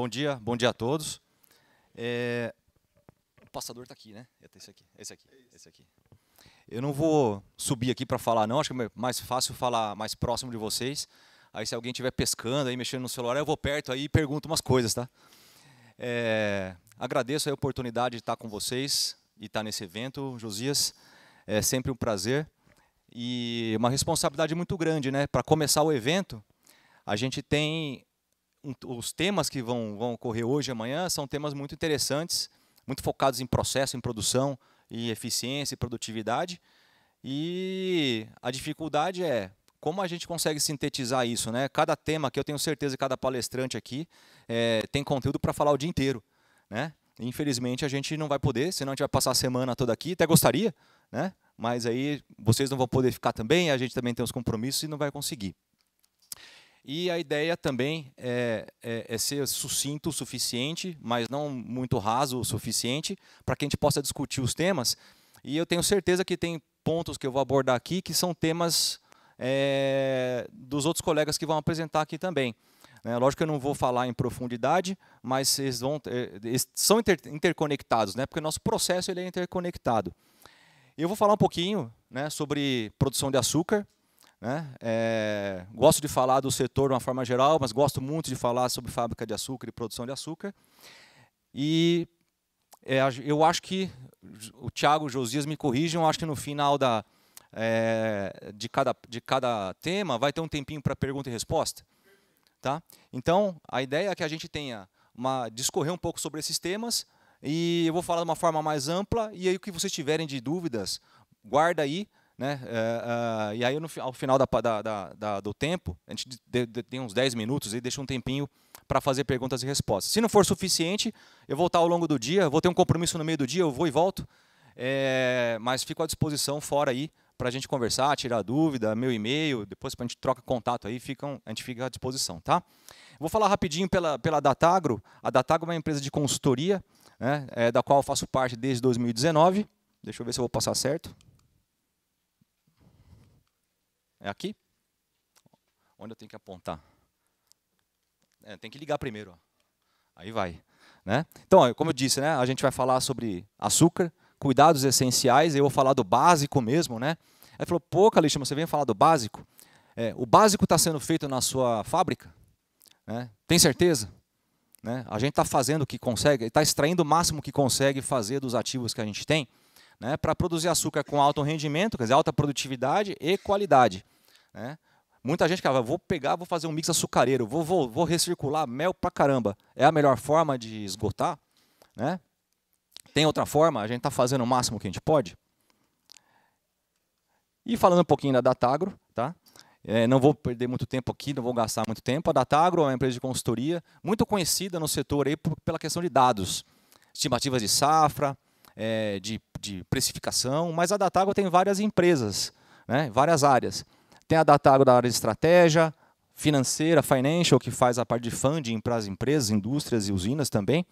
Bom dia, bom dia a todos. É, o passador está aqui, né? Esse aqui, esse aqui, esse aqui. Eu não vou subir aqui para falar, não. Acho que é mais fácil falar mais próximo de vocês. Aí, se alguém estiver pescando, aí mexendo no celular, eu vou perto aí e pergunto umas coisas, tá? É, agradeço a oportunidade de estar com vocês e estar nesse evento, Josias. É sempre um prazer e uma responsabilidade muito grande, né? Para começar o evento, a gente tem os temas que vão, vão ocorrer hoje e amanhã são temas muito interessantes, muito focados em processo, em produção, e eficiência e produtividade. E a dificuldade é como a gente consegue sintetizar isso, né? Cada tema que eu tenho certeza que cada palestrante aqui é, tem conteúdo para falar o dia inteiro, né? Infelizmente a gente não vai poder, senão a gente vai passar a semana toda aqui, até gostaria, né? Mas aí vocês não vão poder ficar também, a gente também tem os compromissos e não vai conseguir. E a ideia também é, é, é, ser sucinto o suficiente, mas não muito raso o suficiente, para que a gente possa discutir os temas. E eu tenho certeza que tem pontos que eu vou abordar aqui que são temas é, dos outros colegas que vão apresentar aqui também. É, lógico que eu não vou falar em profundidade, mas eles, vão, eles é, são inter, interconectados, né, porque o nosso processo ele é interconectado. Eu vou falar um pouquinho né, sobre produção de açúcar, né? É, gosto de falar do setor de uma forma geral, mas gosto muito de falar sobre fábrica de açúcar e produção de açúcar. E é, eu acho que o Tiago e o Josias me corrijam, acho que no final da, é, de, cada, de cada tema vai ter um tempinho para pergunta e resposta. Tá? Então, a ideia é que a gente tenha uma, discorrer um pouco sobre esses temas e eu vou falar de uma forma mais ampla e aí o que vocês tiverem de dúvidas, guarda aí, né? Uh, uh, e aí, no, ao final da, da, da, do tempo, a gente de, de, tem uns 10 minutos e deixa um tempinho para fazer perguntas e respostas. Se não for suficiente, eu vou estar ao longo do dia, vou ter um compromisso no meio do dia, eu vou e volto, é, mas fico à disposição fora aí para a gente conversar, tirar dúvida, meu e-mail, depois a gente troca contato aí, ficam, a gente fica à disposição, tá? Vou falar rapidinho pela, pela Datagro. A Datagro é uma empresa de consultoria, né, é, da qual eu faço parte desde 2019. Deixa eu ver se eu vou passar certo. É aqui? Onde eu tenho que apontar? É, tem que ligar primeiro. Ó. Aí vai. Né? Então, é, como eu disse, né, a gente vai falar sobre açúcar, cuidados essenciais, eu vou falar do básico mesmo. Né? Aí falou, pô, Calixto, você vem falar do básico? É, o básico está sendo feito na sua fábrica? Né? Tem certeza? Né? A gente está fazendo o que consegue, está extraindo o máximo que consegue fazer dos ativos que a gente tem? né, para produzir açúcar com alto rendimento, quer dizer, alta produtividade e qualidade. Né? Muita gente fala, vou pegar, vou fazer um mix açucareiro, vou, vou, vou recircular mel pra caramba. É a melhor forma de esgotar? Né? Tem outra forma? A gente está fazendo o máximo que a gente pode? E falando um pouquinho da Datagro, tá? É, não vou perder muito tempo aqui, não vou gastar muito tempo. A Datagro é uma empresa de consultoria muito conhecida no setor aí por, pela questão de dados, estimativas de safra, é, de, de precificação, mas a Datágua tem várias empresas, né, várias áreas. Tem a Datágua da área de estratégia, financeira, financial, que faz a parte de funding para as empresas, indústrias e usinas também.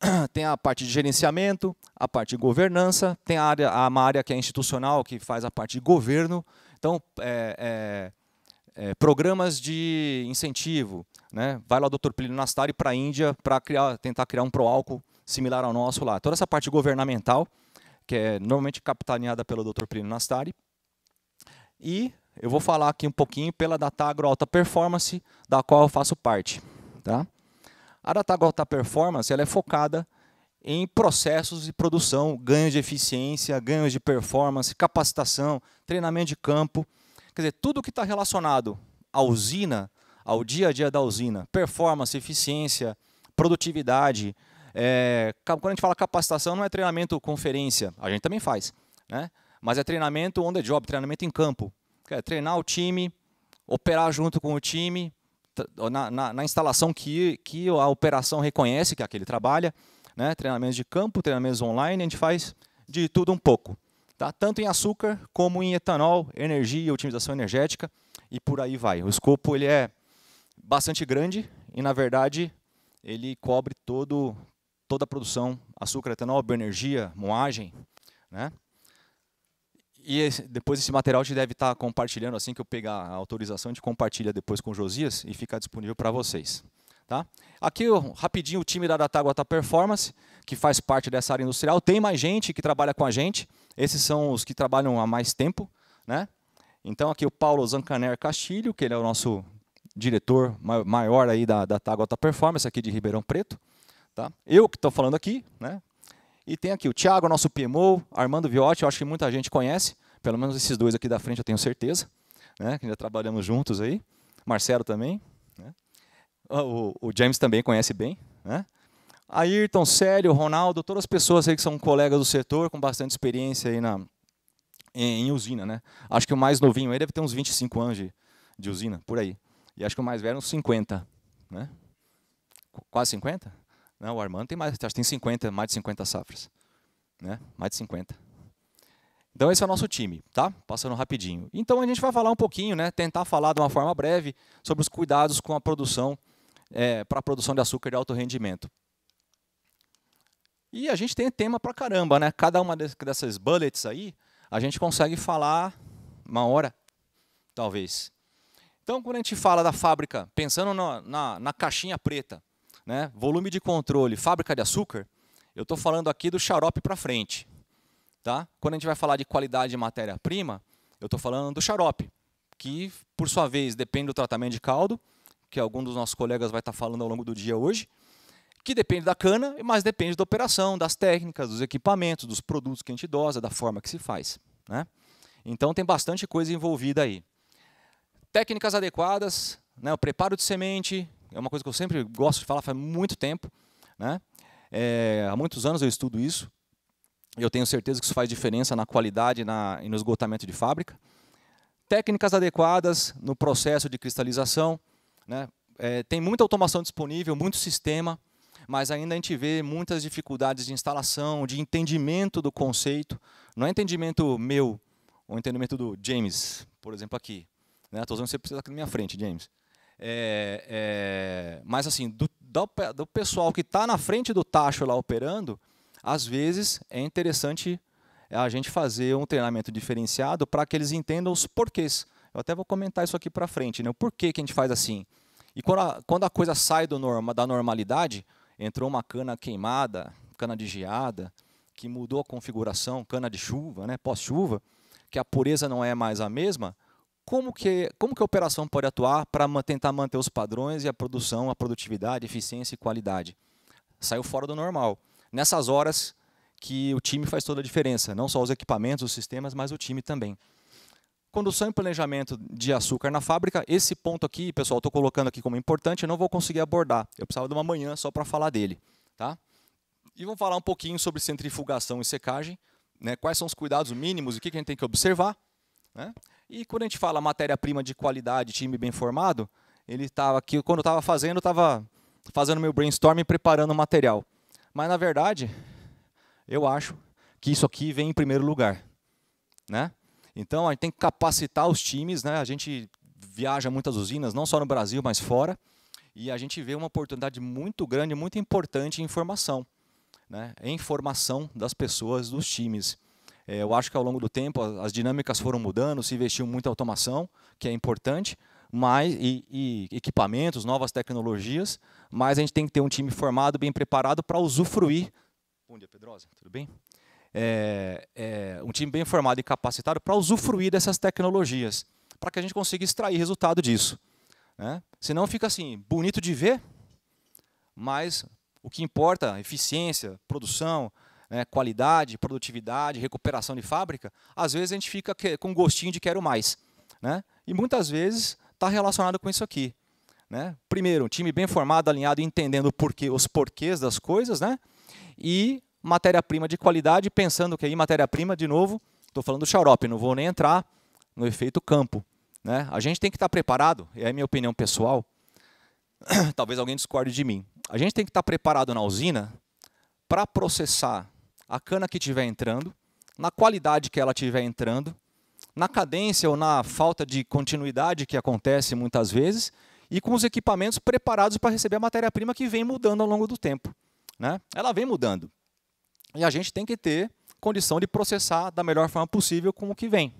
Tem a parte de gerenciamento, a parte de governança, tem a área, a área que é institucional, que faz a parte de governo. Então, é, é, é, programas de incentivo. Né? Vai lá o Dr. Plínio Nastari para a Índia para criar, tentar criar um pro álcool similar ao nosso lá. Toda essa parte governamental, que é normalmente capitaneada pelo Dr. Plínio Nastari. E eu vou falar aqui um pouquinho pela Datagro Alta Performance, da qual eu faço parte. Tá? A Datagro Alta Performance ela é focada em processos de produção, ganhos de eficiência, ganhos de performance, capacitação, treinamento de campo. Quer dizer, tudo que está relacionado à usina, ao dia a dia da usina, performance, eficiência, produtividade, é, quando a gente fala capacitação, não é treinamento conferência, a gente também faz, né? mas é treinamento on the job, treinamento em campo. É treinar o time, operar junto com o time, na, na, na, instalação que, que a operação reconhece que aquele trabalha, né? treinamentos de campo, treinamentos online, a gente faz de tudo um pouco. Tá? Tanto em açúcar como em etanol, energia, otimização energética e por aí vai. O escopo ele é bastante grande e, na verdade, ele cobre todo, toda a produção, açúcar, etanol, bioenergia, moagem, né? E esse, depois esse material a gente deve estar compartilhando, assim que eu pegar a autorização, a gente compartilha depois com o Josias e fica disponível para vocês. Tá? Aqui, eu, rapidinho, o time da Dataguata tá Performance, que faz parte dessa área industrial. Tem mais gente que trabalha com a gente. Esses são os que trabalham há mais tempo. Né? Então, aqui o Paulo Zancaner Castilho, que ele é o nosso diretor maior aí da, da Taguata Performance, aqui de Ribeirão Preto. Tá? Eu que estou falando aqui, né? E tem aqui o Tiago, nosso PMO, Armando Viotti, eu acho que muita gente conhece, pelo menos esses dois aqui da frente eu tenho certeza, né? Que já trabalhamos juntos aí. Marcelo também. Né? Ah, o, o, James também conhece bem, né? Ayrton, Célio, Ronaldo, todas as pessoas aí que são colegas do setor, com bastante experiência aí na, em, em usina, né? Acho que o mais novinho aí deve ter uns 25 anos de, de usina, por aí. E acho que o mais velho uns 50, né? Quase 50? Né? O Armando tem mais, acho que tem 50, mais de 50 safras. Né? Mais de 50. Então esse é o nosso time, tá? Passando rapidinho. Então a gente vai falar um pouquinho, né? Tentar falar de uma forma breve sobre os cuidados com a produção, é, para a produção de açúcar de alto rendimento. E a gente tem tema pra caramba, né? Cada uma dessas bullets aí, a gente consegue falar uma hora, talvez. Então, quando a gente fala da fábrica, pensando na, na, na caixinha preta, né, volume de controle, fábrica de açúcar, eu estou falando aqui do xarope para frente. Tá? Quando a gente vai falar de qualidade de matéria-prima, eu estou falando do xarope, que, por sua vez, depende do tratamento de caldo, que algum dos nossos colegas vai estar tá falando ao longo do dia hoje, que depende da cana, mas depende da operação, das técnicas, dos equipamentos, dos produtos que a gente dosa, da forma que se faz. Né? Então, tem bastante coisa envolvida aí. Técnicas adequadas, né, o preparo de semente, é uma coisa que eu sempre gosto de falar faz muito tempo. Né? É, há muitos anos eu estudo isso. Eu tenho certeza que isso faz diferença na qualidade na, e no esgotamento de fábrica. Técnicas adequadas no processo de cristalização. Né? É, tem muita automação disponível, muito sistema, mas ainda a gente vê muitas dificuldades de instalação, de entendimento do conceito. Não é entendimento meu, ou entendimento do James, por exemplo, aqui. Estou né? usando você precisa tá aqui na minha frente, James. É, é, mas assim, do, do, do pessoal que está na frente do tacho lá operando, às vezes é interessante a gente fazer um treinamento diferenciado para que eles entendam os porquês. Eu até vou comentar isso aqui para frente, né? O porquê que a gente faz assim. E quando a, quando a coisa sai norma, da normalidade, entrou uma cana queimada, cana de geada, que mudou a configuração, cana de chuva, né? Pós-chuva, que a pureza não é mais a mesma como que, como que a operação pode atuar para tentar manter os padrões e a produção, a produtividade, eficiência e qualidade? Saiu fora do normal. Nessas horas que o time faz toda a diferença, não só os equipamentos, os sistemas, mas o time também. Condução e planejamento de açúcar na fábrica, esse ponto aqui, pessoal, estou colocando aqui como importante, eu não vou conseguir abordar. Eu precisava de uma manhã só para falar dele. Tá? E vamos falar um pouquinho sobre centrifugação e secagem, né? quais são os cuidados mínimos e o que, que a gente tem que observar. Né? E quando a gente fala matéria-prima de qualidade, time bem formado, ele estava aqui, quando eu estava fazendo, eu estava fazendo meu brainstorm e preparando o material. Mas na verdade, eu acho que isso aqui vem em primeiro lugar, né? Então a gente tem que capacitar os times, né? A gente viaja muitas usinas, não só no Brasil, mas fora, e a gente vê uma oportunidade muito grande, muito importante em formação, né? Em formação das pessoas, dos times. É, eu acho que ao longo do tempo as dinâmicas foram mudando, se investiu muito em automação, que é importante, mas, e, e, equipamentos, novas tecnologias, mas a gente tem que ter um time formado, bem preparado para usufruir. Bom dia, Pedrosa, tudo bem? É, é, um time bem formado e capacitado para usufruir dessas tecnologias, para que a gente consiga extrair resultado disso. Né? Senão fica assim, bonito de ver, mas o que importa, eficiência, produção, né, qualidade, produtividade, recuperação de fábrica, às vezes a gente fica com gostinho de quero mais. Né? E muitas vezes está relacionado com isso aqui. Né? Primeiro, um time bem formado, alinhado, entendendo porquê, os porquês das coisas, né? e matéria-prima de qualidade, pensando que aí matéria-prima, de novo, estou falando do xarope, não vou nem entrar no efeito campo. Né? A gente tem que estar tá preparado, e é a minha opinião pessoal, talvez alguém discorde de mim. A gente tem que estar tá preparado na usina para processar a cana que estiver entrando, na qualidade que ela estiver entrando, na cadência ou na falta de continuidade que acontece muitas vezes, e com os equipamentos preparados para receber a matéria-prima que vem mudando ao longo do tempo. Né? Ela vem mudando. E a gente tem que ter condição de processar da melhor forma possível com o que vem.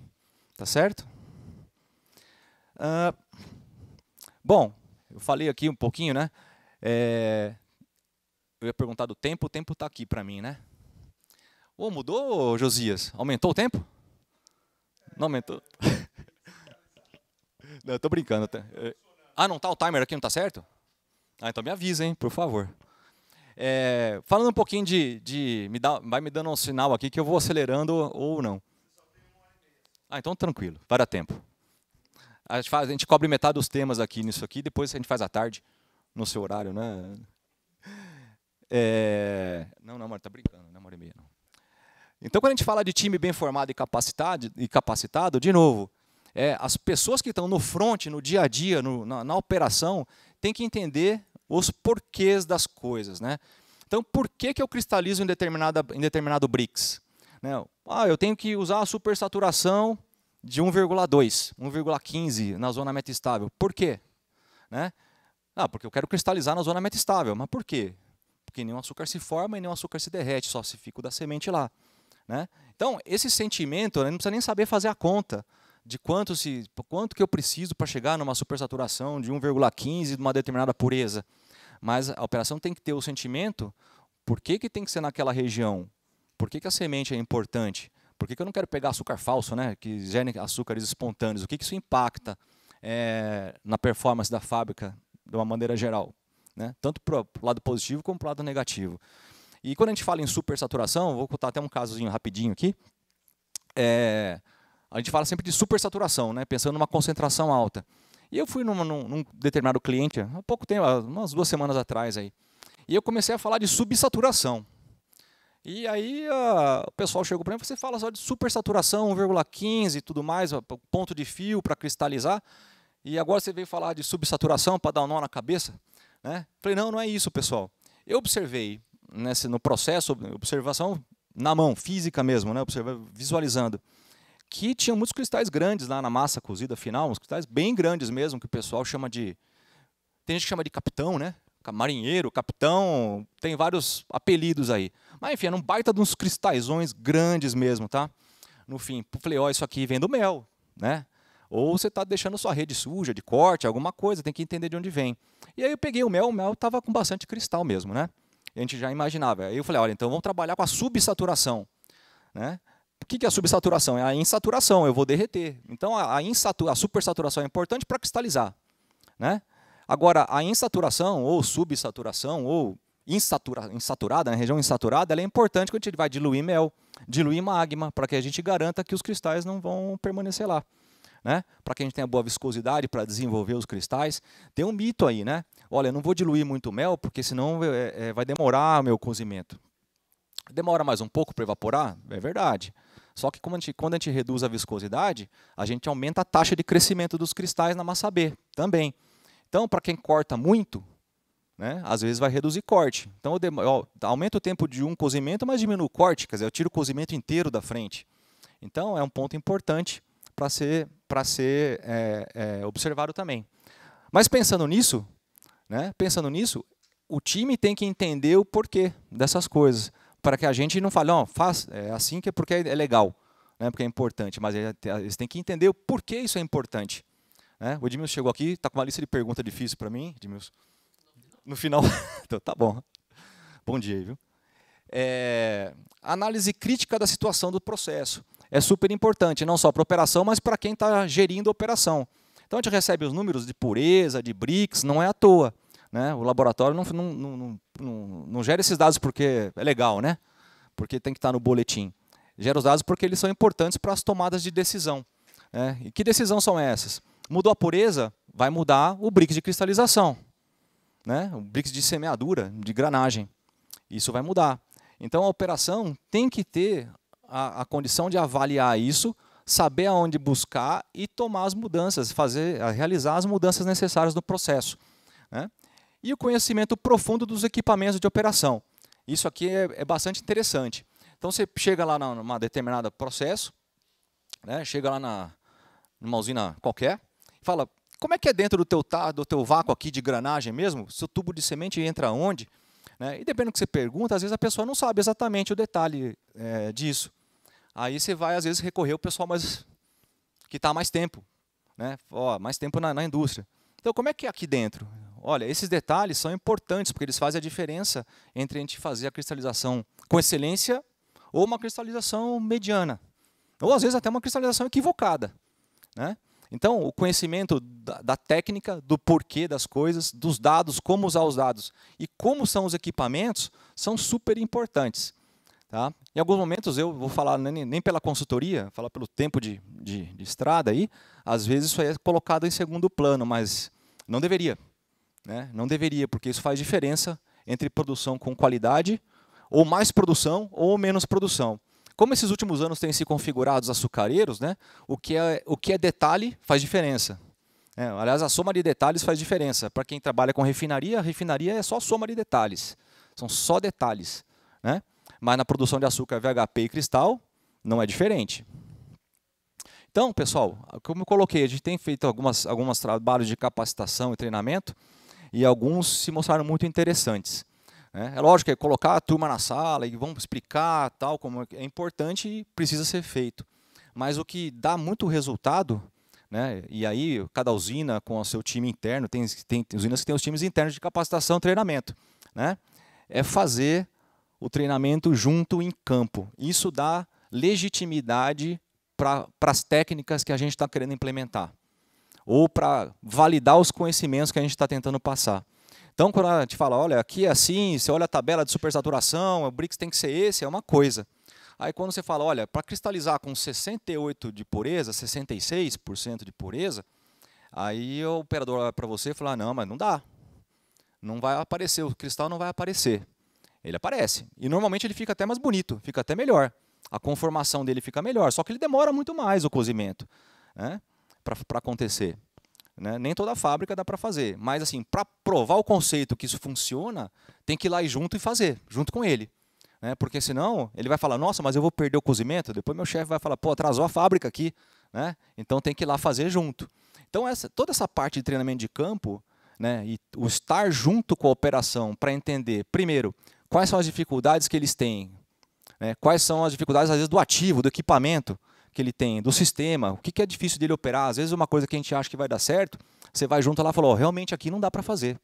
Tá certo? Uh, bom, eu falei aqui um pouquinho, né? É, eu ia perguntar do tempo, o tempo está aqui para mim, né? oh, mudou, Josias? Aumentou o tempo? Não aumentou. não, tô brincando. Tá? É. Ah, não tá o timer aqui, não tá certo? Ah, então me avisa, hein, por favor. É, falando um pouquinho de, de me dá, vai me dando um sinal aqui que eu vou acelerando ou não. Ah, então tranquilo, para tempo. A gente, faz, a gente cobre metade dos temas aqui nisso aqui, depois a gente faz à tarde, no seu horário, né? É, não, não, amor, tá brincando, não é uma hora e meia, não. Então, quando a gente fala de time bem formado e capacitado, e capacitado de novo, é, as pessoas que estão no front, no dia a dia, no, na, na, operação, têm que entender os porquês das coisas. Né? Então, por que, que eu cristalizo em, determinada, em determinado BRICS? Né? Ah, eu tenho que usar a supersaturação de 1,2, 1,15 na zona metastável. Por quê? Né? Ah, porque eu quero cristalizar na zona metastável. Mas por quê? Porque nenhum açúcar se forma e nenhum açúcar se derrete, só se fica o da semente lá. Né? Então, esse sentimento, né, não precisa nem saber fazer a conta de quanto, se, quanto que eu preciso para chegar numa supersaturação de 1,15 de uma determinada pureza. Mas a operação tem que ter o sentimento, por que, que tem que ser naquela região? Por que, que a semente é importante? Por que, que eu não quero pegar açúcar falso, né, que gere açúcares espontâneos? O que, que isso impacta é, na performance da fábrica de uma maneira geral? Né? Tanto para o lado positivo como para o lado negativo. E quando a gente fala em supersaturação, vou contar até um casozinho rapidinho aqui. É, a gente fala sempre de supersaturação, né? pensando numa concentração alta. E eu fui numa, num, num, determinado cliente há pouco tempo, umas duas semanas atrás aí. E eu comecei a falar de subsaturação. E aí a, o pessoal chegou para mim, você fala só de supersaturação, 1,15 e tudo mais, ponto de fio para cristalizar. E agora você veio falar de subsaturação para dar um nó na cabeça, né? Falei, não, não é isso, pessoal. Eu observei nesse, né, no processo, observação na mão, física mesmo, né, observando, visualizando, que tinha muitos cristais grandes lá na massa cozida final, uns cristais bem grandes mesmo, que o pessoal chama de. Tem gente que chama de capitão, né? Marinheiro, capitão, tem vários apelidos aí. Mas enfim, era um baita de uns cristaisões grandes mesmo, tá? No fim, falei, ó, isso aqui vem do mel, né? Ou você está deixando sua rede suja, de corte, alguma coisa, tem que entender de onde vem. E aí eu peguei o mel, o mel estava com bastante cristal mesmo, né? a gente já imaginava. Aí eu falei, olha, então vamos trabalhar com a subsaturação. Né? O que é a subsaturação? É a insaturação, eu vou derreter. Então a, insatu a supersaturação é importante para cristalizar. Né? Agora, a insaturação, ou subsaturação, ou insatura, insaturada, na né? região insaturada, ela é importante quando a gente vai diluir mel, diluir magma, para que a gente garanta que os cristais não vão permanecer lá. Né? Para que a gente tenha boa viscosidade, para desenvolver os cristais. Tem um mito aí, né? olha, não vou diluir muito o mel, porque senão é, é, vai demorar o meu cozimento. Demora mais um pouco para evaporar? É verdade. Só que quando a, gente, quando a gente reduz a viscosidade, a gente aumenta a taxa de crescimento dos cristais na massa B também. Então, para quem corta muito, né, às vezes vai reduzir corte. Então, eu, eu aumento o tempo de um cozimento, mas diminuo o corte, quer dizer, eu tiro o cozimento inteiro da frente. Então, é um ponto importante para ser, pra ser é, é, observado também. Mas pensando nisso, né? Pensando nisso, o time tem que entender o porquê dessas coisas, para que a gente não fale, não, faz é assim que é porque é legal, né? porque é importante, mas é, é, eles têm que entender o porquê isso é importante. Né? O Edmilson chegou aqui, está com uma lista de perguntas difícil para mim, Edmilson. No final, então, tá bom. Bom dia, viu? É, análise crítica da situação do processo. É super importante, não só para a operação, mas para quem está gerindo a operação. Então a gente recebe os números de pureza, de BRICS, não é à toa. Né? O laboratório não, não, não, não, não gera esses dados porque é legal, né? porque tem que estar no boletim. Gera os dados porque eles são importantes para as tomadas de decisão. Né? E que decisão são essas? Mudou a pureza, vai mudar o brix de cristalização. Né? O brix de semeadura, de granagem. Isso vai mudar. Então a operação tem que ter a, a condição de avaliar isso, saber aonde buscar e tomar as mudanças, fazer, realizar as mudanças necessárias no processo. Né? e o conhecimento profundo dos equipamentos de operação. Isso aqui é, é bastante interessante. Então você chega lá numa determinada processo, né, chega lá na, numa usina qualquer, fala, como é que é dentro do teu, do teu vácuo aqui de granagem mesmo? Seu tubo de semente entra onde? Né? E dependendo do que você pergunta, às vezes a pessoa não sabe exatamente o detalhe é, disso. Aí você vai, às vezes, recorrer ao pessoal mais, que está mais tempo, né? Ó, mais tempo na, na indústria. Então, como é que é aqui dentro? Olha, esses detalhes são importantes porque eles fazem a diferença entre a gente fazer a cristalização com excelência ou uma cristalização mediana, ou às vezes até uma cristalização equivocada, né? Então, o conhecimento da, da, técnica, do porquê das coisas, dos dados, como usar os dados e como são os equipamentos, são super importantes. Tá? Em alguns momentos, eu vou falar né, nem, nem pela consultoria, falar pelo tempo de, de, de estrada aí, às vezes isso aí é colocado em segundo plano, mas não deveria. Né? Não deveria, porque isso faz diferença entre produção com qualidade, ou mais produção, ou menos produção. Como esses últimos anos têm se configurado os açucareiros, né? o, que é, o que é detalhe faz diferença. É, aliás, a soma de detalhes faz diferença. Para quem trabalha com refinaria, a refinaria é só soma de detalhes. São só detalhes. Né? Mas na produção de açúcar VHP e cristal, não é diferente. Então, pessoal, como eu coloquei, a gente tem feito algumas, alguns trabalhos de capacitação e treinamento e alguns se mostraram muito interessantes. Né? É lógico que colocar a turma na sala e vamos explicar tal como é importante e precisa ser feito. Mas o que dá muito resultado, né, e aí cada usina com o seu time interno, tem, tem, tem usinas que têm os times internos de capacitação e treinamento, né, é fazer o treinamento junto em campo. Isso dá legitimidade para as técnicas que a gente está querendo implementar ou para validar os conhecimentos que a gente está tentando passar. Então, quando a gente fala, olha, aqui é assim, você olha a tabela de supersaturação, o BRICS tem que ser esse, é uma coisa. Aí quando você fala, olha, para cristalizar com 68 de pureza, 66% de pureza, aí o operador olha para você e fala, não, mas não dá. Não vai aparecer, o cristal não vai aparecer. Ele aparece. E normalmente ele fica até mais bonito, fica até melhor. A conformação dele fica melhor, só que ele demora muito mais o cozimento. Né? para acontecer. Né? Nem toda fábrica dá para fazer, mas assim, para provar o conceito que isso funciona, tem que ir lá junto e fazer, junto com ele. Né? Porque senão ele vai falar, nossa, mas eu vou perder o cozimento, depois meu chefe vai falar, pô, atrasou a fábrica aqui. Né? Então tem que ir lá fazer junto. Então essa, toda essa parte de treinamento de campo né, e o estar junto com a operação para entender, primeiro, quais são as dificuldades que eles têm, né, quais são as dificuldades, às vezes, do ativo, do equipamento, que ele tem, do sistema, o que, é difícil dele operar. Às vezes uma coisa que a gente acha que vai dar certo, você vai junto lá e fala, oh, realmente aqui não dá para fazer.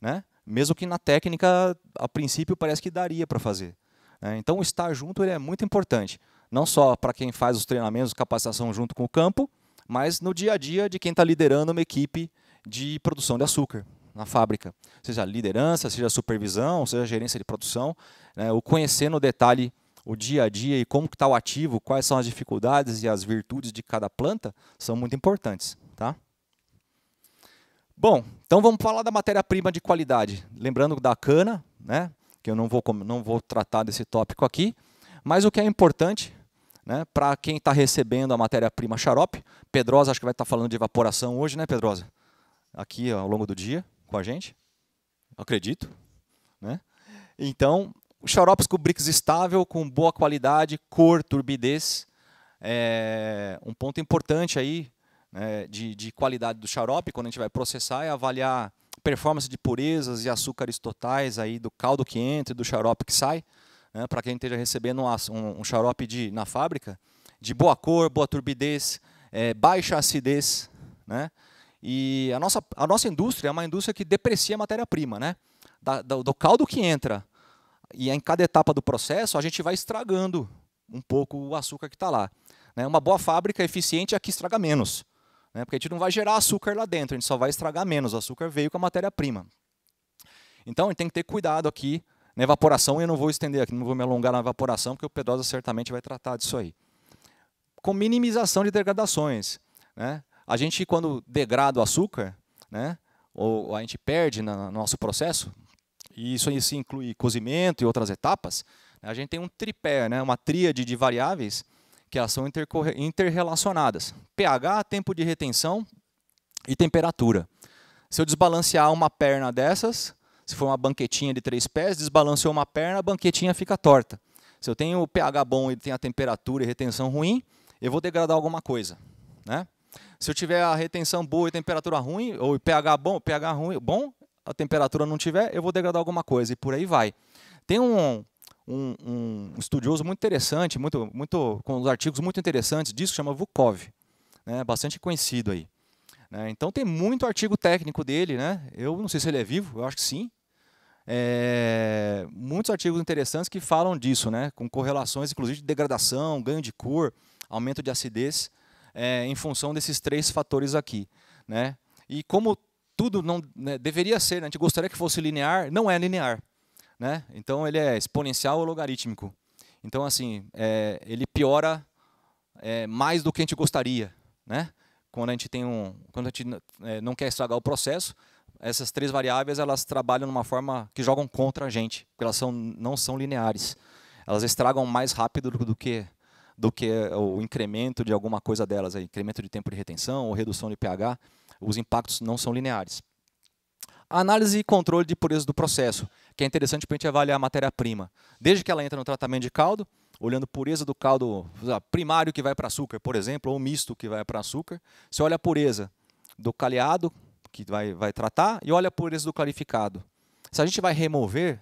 Né? Mesmo que na técnica, a princípio, parece que daria para fazer. Né? Então, estar junto ele é muito importante. Não só para quem faz os treinamentos, capacitação junto com o campo, mas no dia a dia de quem está liderando uma equipe de produção de açúcar na fábrica. Seja liderança, seja supervisão, seja gerência de produção. Né? O conhecer no detalhe o dia a dia e como está o ativo, quais são as dificuldades e as virtudes de cada planta, são muito importantes. Tá? Bom, então vamos falar da matéria-prima de qualidade. Lembrando da cana, né, que eu não vou, não vou tratar desse tópico aqui, mas o que é importante né, para quem está recebendo a matéria-prima xarope, Pedrosa acho que vai estar tá falando de evaporação hoje, né, Pedrosa? Aqui ao longo do dia com a gente, acredito. Né? Então, xaropes com Brix estável, com boa qualidade, cor, turbidez. É, um ponto importante aí né, de, de, qualidade do xarope, quando a gente vai processar, é avaliar performance de purezas e açúcares totais aí do caldo que entra e do xarope que sai. Né, Para quem esteja recebendo um, um, um xarope de, na fábrica, de boa cor, boa turbidez, é, baixa acidez. Né? E a nossa, a nossa indústria é uma indústria que deprecia a matéria-prima. Né? do, do caldo que entra e em cada etapa do processo, a gente vai estragando um pouco o açúcar que está lá. Né? Uma boa fábrica eficiente é a que estraga menos. Né? Porque a gente não vai gerar açúcar lá dentro, a gente só vai estragar menos. O açúcar veio com a matéria-prima. Então, a gente tem que ter cuidado aqui na evaporação. Eu não vou estender aqui, não vou me alongar na evaporação, porque o Pedrosa certamente vai tratar disso aí. Com minimização de degradações. Né? A gente, quando degrada o açúcar, né? ou a gente perde no nosso processo, e isso aí se inclui cozimento e outras etapas, né, a gente tem um tripé, né, uma tríade de variáveis que são interrelacionadas. pH, tempo de retenção e temperatura. Se eu desbalancear uma perna dessas, se for uma banquetinha de três pés, desbalanceou uma perna, a banquetinha fica torta. Se eu tenho o pH bom e tenho a temperatura e retenção ruim, eu vou degradar alguma coisa. Né? Se eu tiver a retenção boa e temperatura ruim, ou pH bom, pH ruim, bom, a temperatura não tiver, eu vou degradar alguma coisa e por aí vai. Tem um, um, um estudioso muito interessante, muito, muito, com uns artigos muito interessantes disso, chama Vukov, né, bastante conhecido aí. Né, então tem muito artigo técnico dele, né? eu não sei se ele é vivo, eu acho que sim. É, muitos artigos interessantes que falam disso, né, com correlações inclusive de degradação, ganho de cor, aumento de acidez, é, em função desses três fatores aqui. Né? E como tudo não né, deveria ser, né? a gente gostaria que fosse linear, não é linear, né? Então ele é exponencial ou logarítmico. Então assim, é, ele piora é, mais do que a gente gostaria, né? Quando a gente tem um, quando a gente é, não quer estragar o processo, essas três variáveis elas trabalham de uma forma que jogam contra a gente, porque elas são, não são lineares. Elas estragam mais rápido do, que do que o incremento de alguma coisa delas, aí, incremento de tempo de retenção ou redução de pH os impactos não são lineares. análise e controle de pureza do processo, que é interessante para a gente avaliar a matéria-prima. Desde que ela entra no tratamento de caldo, olhando pureza do caldo ah, primário que vai para açúcar, por exemplo, ou misto que vai para açúcar, você olha a pureza do caleado, que vai, vai tratar, e olha a pureza do clarificado. Se a gente vai remover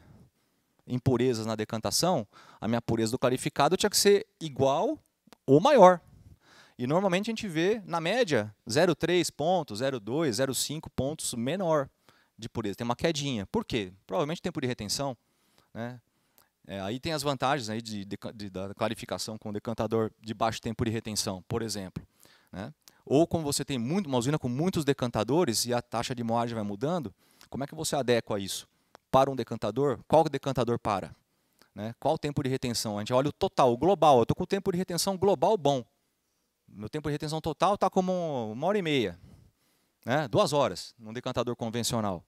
impurezas na decantação, a minha pureza do clarificado tinha que ser igual ou maior e normalmente a gente vê, na média, 0,3 pontos, 0,2, 0,5 pontos menor de pureza. Tem uma quedinha. Por quê? Provavelmente tempo de retenção. Né? É, aí tem as vantagens aí de, de, de, da clarificação com decantador de baixo tempo de retenção, por exemplo. Né? Ou como você tem muito, uma usina com muitos decantadores e a taxa de moagem vai mudando, como é que você adequa isso? Para um decantador, qual decantador para? Né? Qual o tempo de retenção? A gente olha o total, o global. Eu estou com o tempo de retenção global bom meu tempo de retenção total está como uma hora e meia, né? duas horas num decantador convencional.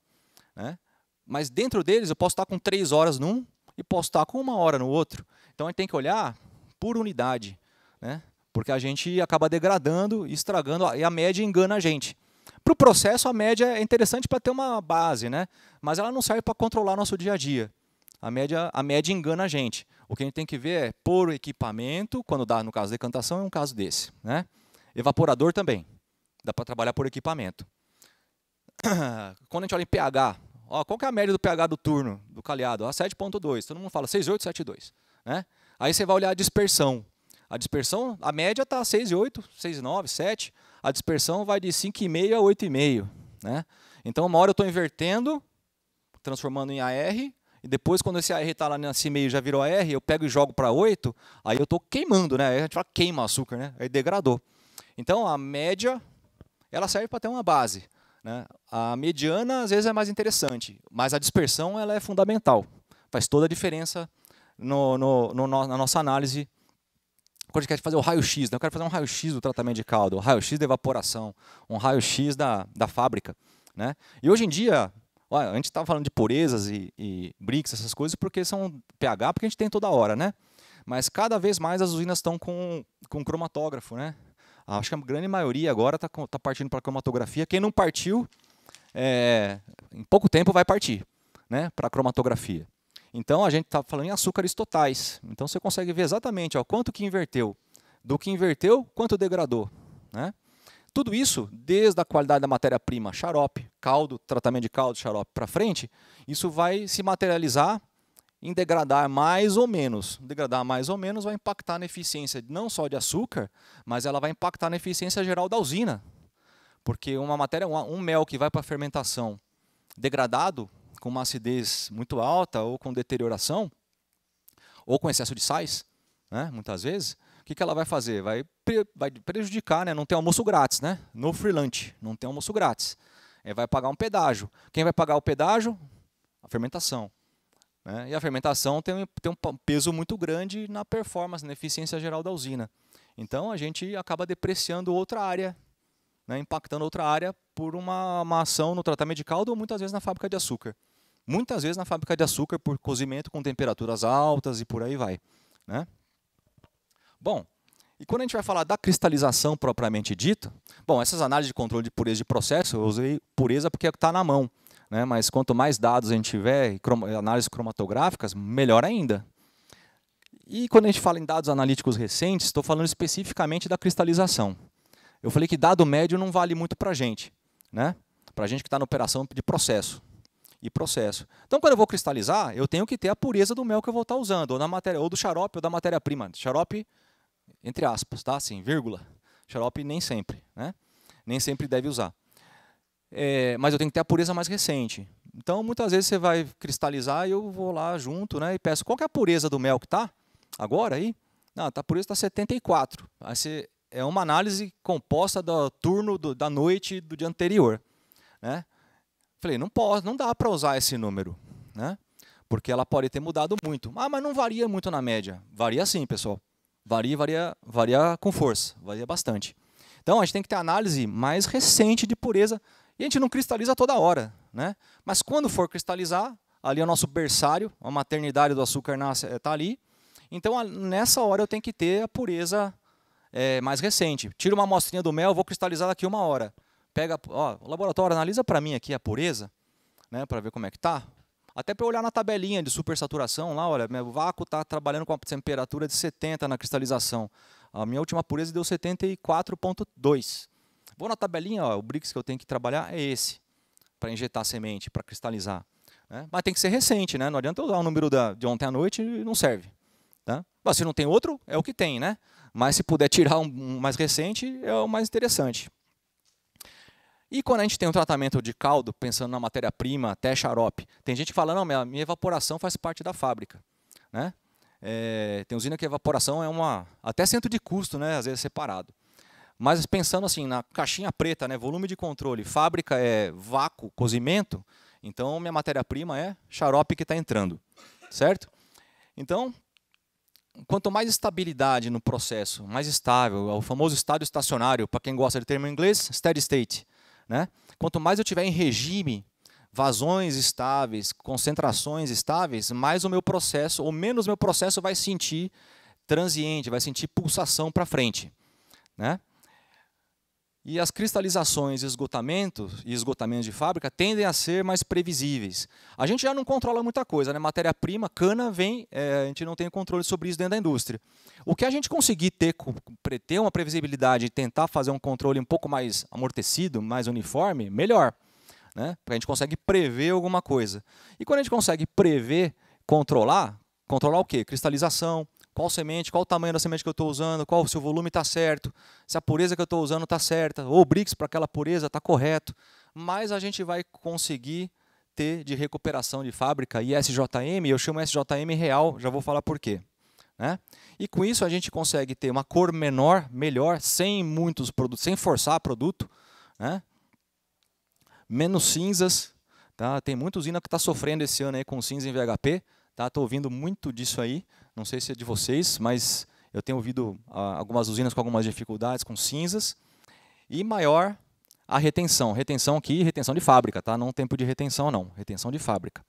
Né? Mas dentro deles eu posso estar com três horas num e posso estar com uma hora no outro. Então a gente tem que olhar por unidade, né? porque a gente acaba degradando, estragando, e a média engana a gente. Para o processo, a média é interessante para ter uma base, né? mas ela não serve para controlar nosso dia a dia. A média, a média engana a gente. O que a gente tem que ver é pôr o equipamento, quando dá no caso de decantação, é um caso desse. Né? Evaporador também, dá para trabalhar por equipamento. Quando a gente olha em pH, ó, qual que é a média do pH do turno, do calhado? 7.2, todo mundo fala 6,8, 7,2. Né? Aí você vai olhar a dispersão. A dispersão, a média está 6,8, 6,9, 7. A dispersão vai de 5,5 a 8,5. Né? Então, uma hora eu estou invertendo, transformando em AR, e depois quando esse AR está lá nesse meio já virou AR, eu pego e jogo para 8, aí eu estou queimando, né? Aí a gente fala queima açúcar, né? Aí degradou. Então a média, ela serve para ter uma base. Né? A mediana às vezes é mais interessante, mas a dispersão ela é fundamental. Faz toda a diferença no, no, no, na nossa análise quando a gente quer fazer o raio-x, né? eu quero fazer um raio-x do tratamento de caldo, um raio-x da evaporação, um raio-x da, da fábrica. Né? E hoje em dia, Olha, a gente estava tá falando de purezas e, e BRICS, essas coisas, porque são pH, porque a gente tem toda hora, né? Mas cada vez mais as usinas estão com, com cromatógrafo, né? Acho que a grande maioria agora está tá partindo para cromatografia. Quem não partiu, é, em pouco tempo vai partir né, para cromatografia. Então a gente está falando em açúcares totais. Então você consegue ver exatamente ó, quanto que inverteu. Do que inverteu, quanto degradou. Né? Tudo isso, desde a qualidade da matéria-prima, xarope, caldo, tratamento de caldo, xarope para frente, isso vai se materializar em degradar mais ou menos. Degradar mais ou menos vai impactar na eficiência não só de açúcar, mas ela vai impactar na eficiência geral da usina. Porque uma matéria, um mel que vai para a fermentação degradado, com uma acidez muito alta ou com deterioração, ou com excesso de sais, né, muitas vezes, o que, que ela vai fazer? Vai vai prejudicar, né? Não tem almoço grátis, né? No freelance, não tem almoço grátis. É, vai pagar um pedágio. Quem vai pagar o pedágio? A fermentação. Né? E a fermentação tem, tem um peso muito grande na performance, na eficiência geral da usina. Então a gente acaba depreciando outra área, né? impactando outra área por uma, uma ação no tratamento de caldo ou muitas vezes na fábrica de açúcar. Muitas vezes na fábrica de açúcar por cozimento com temperaturas altas e por aí vai. Né? Bom, e quando a gente vai falar da cristalização propriamente dita, bom, essas análises de controle de pureza de processo, eu usei pureza porque é está na mão. Né? Mas quanto mais dados a gente tiver, análises cromatográficas, melhor ainda. E quando a gente fala em dados analíticos recentes, estou falando especificamente da cristalização. Eu falei que dado médio não vale muito para a gente, né? para a gente que está na operação de processo e processo. Então, quando eu vou cristalizar, eu tenho que ter a pureza do mel que eu vou estar tá usando, ou, na matéria, ou do xarope, ou da matéria-prima. Xarope entre aspas, tá? Assim, vírgula. Xarope nem sempre, né? Nem sempre deve usar. É, mas eu tenho que ter a pureza mais recente. Então, muitas vezes você vai cristalizar e eu vou lá junto, né? E peço, qual que é a pureza do mel que tá agora aí? Não, ah, tá, a pureza está 74. Aí você, é uma análise composta do turno do, da noite do dia anterior, né? Falei, não posso, não dá para usar esse número, né? Porque ela pode ter mudado muito. Ah, mas não varia muito na média. Varia sim, pessoal. Varia, varia, varia com força, varia bastante. Então a gente tem que ter análise mais recente de pureza. E a gente não cristaliza toda hora, né? Mas quando for cristalizar, ali é o nosso berçário, a maternidade do açúcar nasce está eh, ali. Então nessa hora eu tenho que ter a pureza é, mais recente. Tiro uma amostrinha do mel, vou cristalizar daqui uma hora. Pega, ó, o laboratório analisa para mim aqui a pureza, né? Para ver como é que tá. Até para olhar na tabelinha de supersaturação lá, olha, meu vácuo está trabalhando com a temperatura de 70 na cristalização. A minha última pureza deu 74,2. Vou na tabelinha, ó, o brix que eu tenho que trabalhar é esse, para injetar semente, para cristalizar. Né? Mas tem que ser recente, né? não adianta usar o número da, de ontem à noite, não serve. Tá? Mas se não tem outro, é o que tem, né? Mas se puder tirar um, um mais recente, é o mais interessante. E quando a gente tem um tratamento de caldo, pensando na matéria-prima, até xarope, tem gente que fala, não, minha, minha evaporação faz parte da fábrica. Né? É, tem usina que a evaporação é uma até centro de custo, né, às vezes é separado. Mas pensando assim na caixinha preta, né, volume de controle, fábrica é vácuo, cozimento, então minha matéria-prima é xarope que está entrando, certo? Então, quanto mais estabilidade no processo, mais estável, é o famoso estado estacionário, para quem gosta de termo em inglês, steady state. Né? Quanto mais eu tiver em regime, vazões estáveis, concentrações estáveis, mais o meu processo, ou menos o meu processo vai sentir transiente, vai sentir pulsação para frente. Né? E as cristalizações e esgotamentos, e esgotamentos de fábrica tendem a ser mais previsíveis. A gente já não controla muita coisa, né? Matéria-prima, cana vem, é, a gente não tem controle sobre isso dentro da indústria. O que a gente conseguir ter, ter uma previsibilidade e tentar fazer um controle um pouco mais amortecido, mais uniforme, melhor. Né? Porque a gente consegue prever alguma coisa. E quando a gente consegue prever, controlar, controlar o quê? Cristalização, qual semente, qual o tamanho da semente que eu estou usando, qual o volume está certo, se a pureza que eu estou usando está certa, ou o Brix para aquela pureza está correto, mas a gente vai conseguir ter de recuperação de fábrica e SJM, eu chamo SJM real, já vou falar por quê. Né? E com isso a gente consegue ter uma cor menor, melhor, sem muitos produtos, sem forçar produto, né? menos cinzas, tá? tem muita usina que está sofrendo esse ano aí com cinza em VHP, Tá? Estou ouvindo muito disso aí. Não sei se é de vocês, mas eu tenho ouvido ah, algumas usinas com algumas dificuldades, com cinzas. E maior a retenção. Retenção aqui, retenção de fábrica, tá? Não tempo de retenção, não. Retenção de fábrica.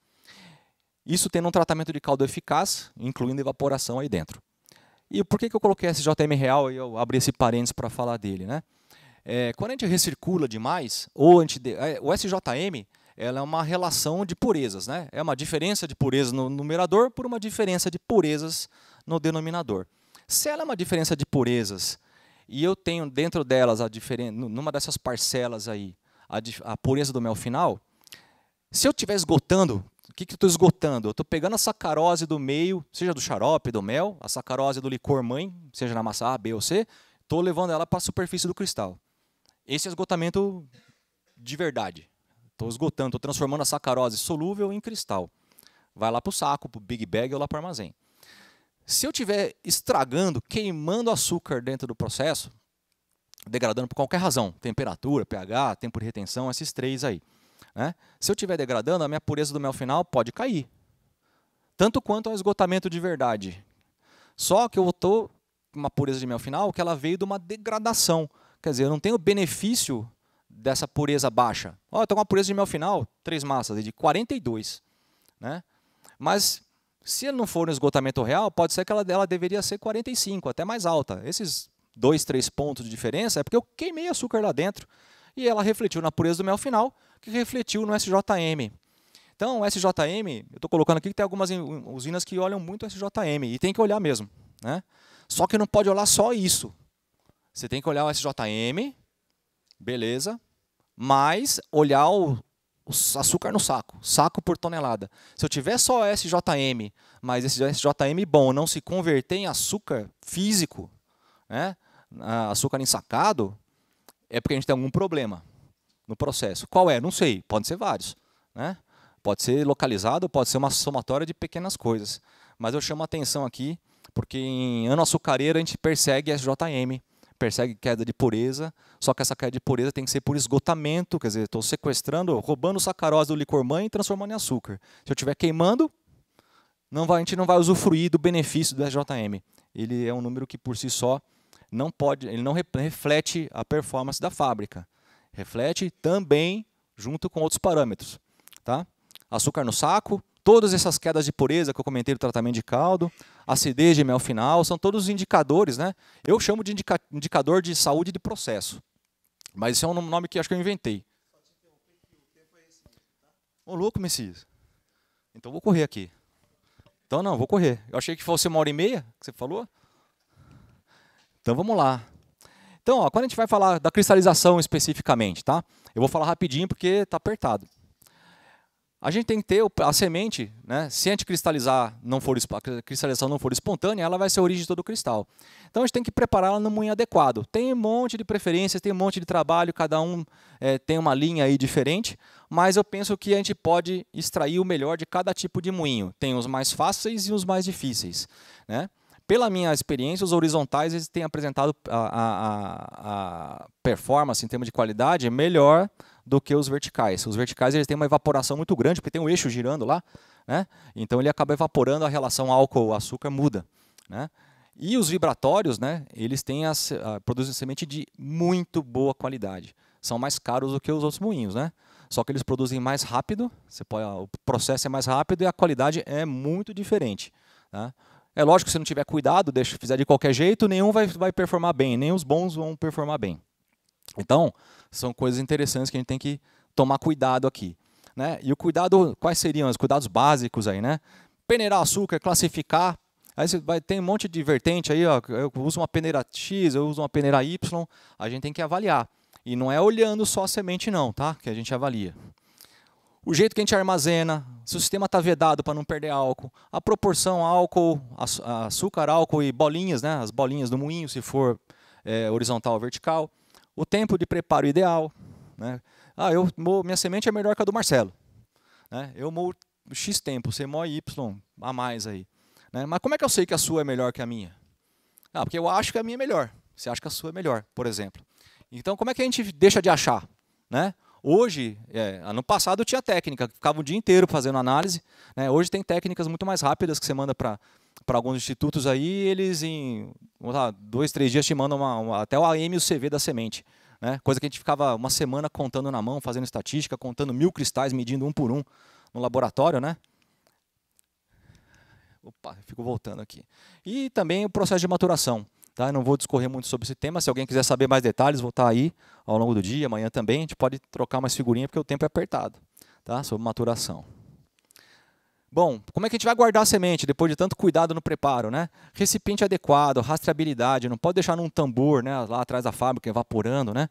Isso tendo um tratamento de caldo eficaz, incluindo evaporação aí dentro. E por que, que eu coloquei esse JM real e eu abri esse parênteses para falar dele, né? É, quando a gente recircula demais, ou a gente de... É, o SJM ela é uma relação de purezas, né? É uma diferença de pureza no numerador por uma diferença de purezas no denominador. Se ela é uma diferença de purezas e eu tenho dentro delas a diferença, numa dessas parcelas aí, a, a pureza do mel final, se eu estiver esgotando, o que, que eu estou esgotando? Eu estou pegando a sacarose do meio, seja do xarope, do mel, a sacarose do licor mãe, seja na massa A, B ou C, estou levando ela para a superfície do cristal. Esse é esgotamento de verdade. Estou esgotando, estou transformando a sacarose solúvel em cristal. Vai lá para o saco, para o Big Bag ou lá para o armazém. Se eu estiver estragando, queimando açúcar dentro do processo, degradando por qualquer razão, temperatura, pH, tempo de retenção, esses três aí. Né? Se eu estiver degradando, a minha pureza do mel final pode cair. Tanto quanto ao esgotamento de verdade. Só que eu estou uma pureza de mel final que ela veio de uma degradação. Quer dizer, eu não tenho benefício dessa pureza baixa. oh, eu tô com uma pureza de mel final, três massas, de 42. Né? Mas se não for um esgotamento real, pode ser que ela, ela deveria ser 45, até mais alta. Esses dois, três pontos de diferença é porque eu queimei açúcar lá dentro e ela refletiu na pureza do mel final, que refletiu no SJM. Então, o SJM, eu estou colocando aqui que tem algumas usinas que olham muito o SJM, e tem que olhar mesmo. Né? Só que não pode olhar só isso. Você tem que olhar o SJM, beleza, mas olhar o, o açúcar no saco, saco por tonelada. Se eu tiver só SJM, mas esse SJM bom não se converter em açúcar físico, né? açúcar ensacado, é porque a gente tem algum problema no processo. Qual é? Não sei, pode ser vários. Né? Pode ser localizado, pode ser uma somatória de pequenas coisas. Mas eu chamo a atenção aqui, porque em ano açucareiro a gente persegue SJM, persegue queda de pureza, só que essa queda de pureza tem que ser por esgotamento, quer dizer, estou sequestrando, roubando sacarose do licor mãe e transformando em açúcar. Se eu estiver queimando, não vai, a gente não vai usufruir do benefício do SJM. Ele é um número que por si só não pode, ele não reflete a performance da fábrica. Reflete também junto com outros parâmetros, tá? Açúcar no saco, Todas essas quedas de pureza que eu comentei do tratamento de caldo, acidez de mel final, são todos indicadores, né? Eu chamo de indica indicador de saúde de processo. Mas esse é um nome que acho que eu inventei. Ô, louco, Messias. Então vou correr aqui. Então não, vou correr. Eu achei que fosse uma hora e meia que você falou. Então vamos lá. Então, ó, quando a gente vai falar da cristalização especificamente, tá? Eu vou falar rapidinho porque tá apertado. A gente tem que ter a semente, né? se a anticristalizar não for, a cristalização não for espontânea, ela vai ser a origem de todo o cristal. Então a gente tem que prepará-la no moinho adequado. Tem um monte de preferências, tem um monte de trabalho, cada um é, tem uma linha aí diferente, mas eu penso que a gente pode extrair o melhor de cada tipo de moinho. Tem os mais fáceis e os mais difíceis. Né? Pela minha experiência, os horizontais eles têm apresentado a, a, a performance em termos de qualidade melhor do que os verticais. Os verticais eles têm uma evaporação muito grande, porque tem um eixo girando lá, né? então ele acaba evaporando, a relação álcool-açúcar muda. Né? E os vibratórios, né, eles têm as, eh, produzem semente de muito boa qualidade. São mais caros do que os outros moinhos, né? Só que eles produzem mais rápido, você pode, ah, o processo é mais rápido e a qualidade é muito diferente. Né? É lógico que se não tiver cuidado, deixa, fizer de qualquer jeito, nenhum vai, vai performar bem, nem os bons vão performar bem. Então, são coisas interessantes que a gente tem que tomar cuidado aqui. Né? E o cuidado, quais seriam os cuidados básicos aí, né? Peneirar açúcar, classificar. Aí você vai, tem um monte de vertente aí, ó, eu uso uma peneira X, eu uso uma peneira Y, a gente tem que avaliar. E não é olhando só a semente não, tá? Que a gente avalia. O jeito que a gente armazena, se o sistema está vedado para não perder álcool, a proporção álcool, açúcar, álcool e bolinhas, né? As bolinhas do moinho, se for é, horizontal ou vertical o tempo de preparo ideal. Né? Ah, eu moo, minha semente é melhor que a do Marcelo. Né? Eu moo X tempo, você Y a mais aí. Né? Mas como é que eu sei que a sua é melhor que a minha? Ah, porque eu acho que a minha é melhor. Você acha que a sua é melhor, por exemplo. Então, como é que a gente deixa de achar? Né? Hoje, é, ano passado tinha técnica, ficava o dia inteiro fazendo análise. Né? Hoje tem técnicas muito mais rápidas que você manda para para alguns institutos aí, eles em lá, dois, três dias te mandam uma, uma, até o AM e o CV da semente. Né? Coisa que a gente ficava uma semana contando na mão, fazendo estatística, contando mil cristais, medindo um por um no laboratório, né? Opa, fico voltando aqui. E também o processo de maturação. Tá? não vou discorrer muito sobre esse tema. Se alguém quiser saber mais detalhes, vou estar tá aí ao longo do dia, amanhã também. A gente pode trocar mais figurinha porque o tempo é apertado tá? sobre maturação. Bom, como é que a gente vai guardar a semente depois de tanto cuidado no preparo, né? Recipiente adequado, rastreabilidade, não pode deixar num tambor, né, lá atrás da fábrica evaporando, né?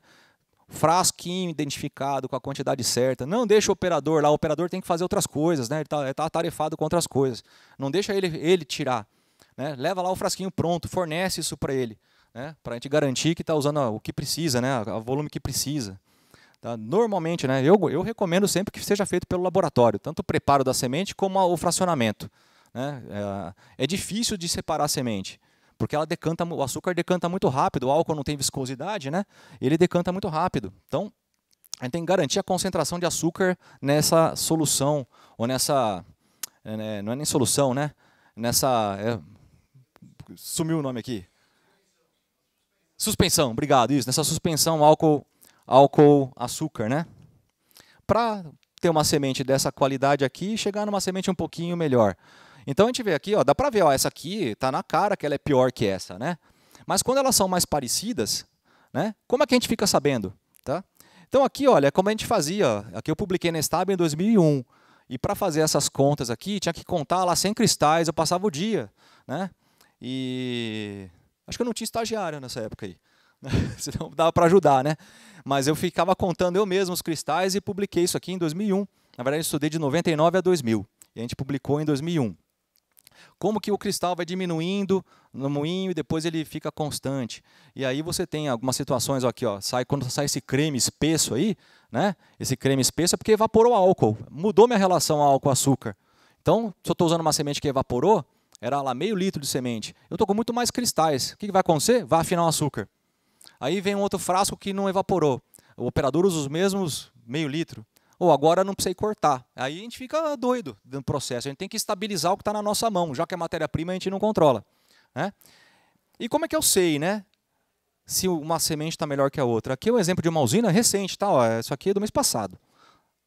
Frasquinho identificado com a quantidade certa. Não deixa o operador lá, o operador tem que fazer outras coisas, né? Ele está tá atarefado com outras coisas. Não deixa ele, ele tirar. Né? Leva lá o frasquinho pronto, fornece isso para ele, né? Para a gente garantir que está usando o que precisa, né? O volume que precisa. Tá? Normalmente, né, eu, eu recomendo sempre que seja feito pelo laboratório, tanto o preparo da semente como o fracionamento. Né? É, é difícil de separar a semente, porque ela decanta, o açúcar decanta muito rápido, o álcool não tem viscosidade, né? ele decanta muito rápido. Então, a gente tem que garantir a concentração de açúcar nessa solução, ou nessa. É, né, não é nem solução, né? Nessa. É, sumiu o nome aqui. Suspensão, obrigado. Isso, nessa suspensão álcool álcool, açúcar, né? Para ter uma semente dessa qualidade aqui e chegar numa semente um pouquinho melhor. Então a gente vê aqui, ó, dá para ver, ó, essa aqui tá na cara que ela é pior que essa, né? Mas quando elas são mais parecidas, né? Como é que a gente fica sabendo, tá? Então aqui, olha, como a gente fazia, aqui eu publiquei na Stab em 2001. E para fazer essas contas aqui, tinha que contar lá 100 cristais, eu passava o dia, né? E acho que eu não tinha estagiário nessa época aí. senão dava para ajudar, né? Mas eu ficava contando eu mesmo os cristais e publiquei isso aqui em 2001. Na verdade, eu estudei de 99 a 2000 e a gente publicou em 2001. Como que o cristal vai diminuindo no moinho e depois ele fica constante. E aí você tem algumas situações ó, aqui, ó, sai quando sai esse creme espesso aí, né? Esse creme espesso é porque evaporou álcool. Mudou minha relação álcool açúcar. Então, se eu estou usando uma semente que evaporou, era lá meio litro de semente. Eu estou com muito mais cristais. O que, que vai acontecer? Vai afinar o açúcar. Aí vem um outro frasco que não evaporou. O operador usa os mesmos meio litro. Ou agora não precisei cortar. Aí a gente fica doido no processo. A gente tem que estabilizar o que está na nossa mão, já que a é matéria-prima a gente não controla. Né? E como é que eu sei, né? Se uma semente está melhor que a outra. Aqui é um exemplo de uma usina recente, tá? Ó, isso aqui é do mês passado,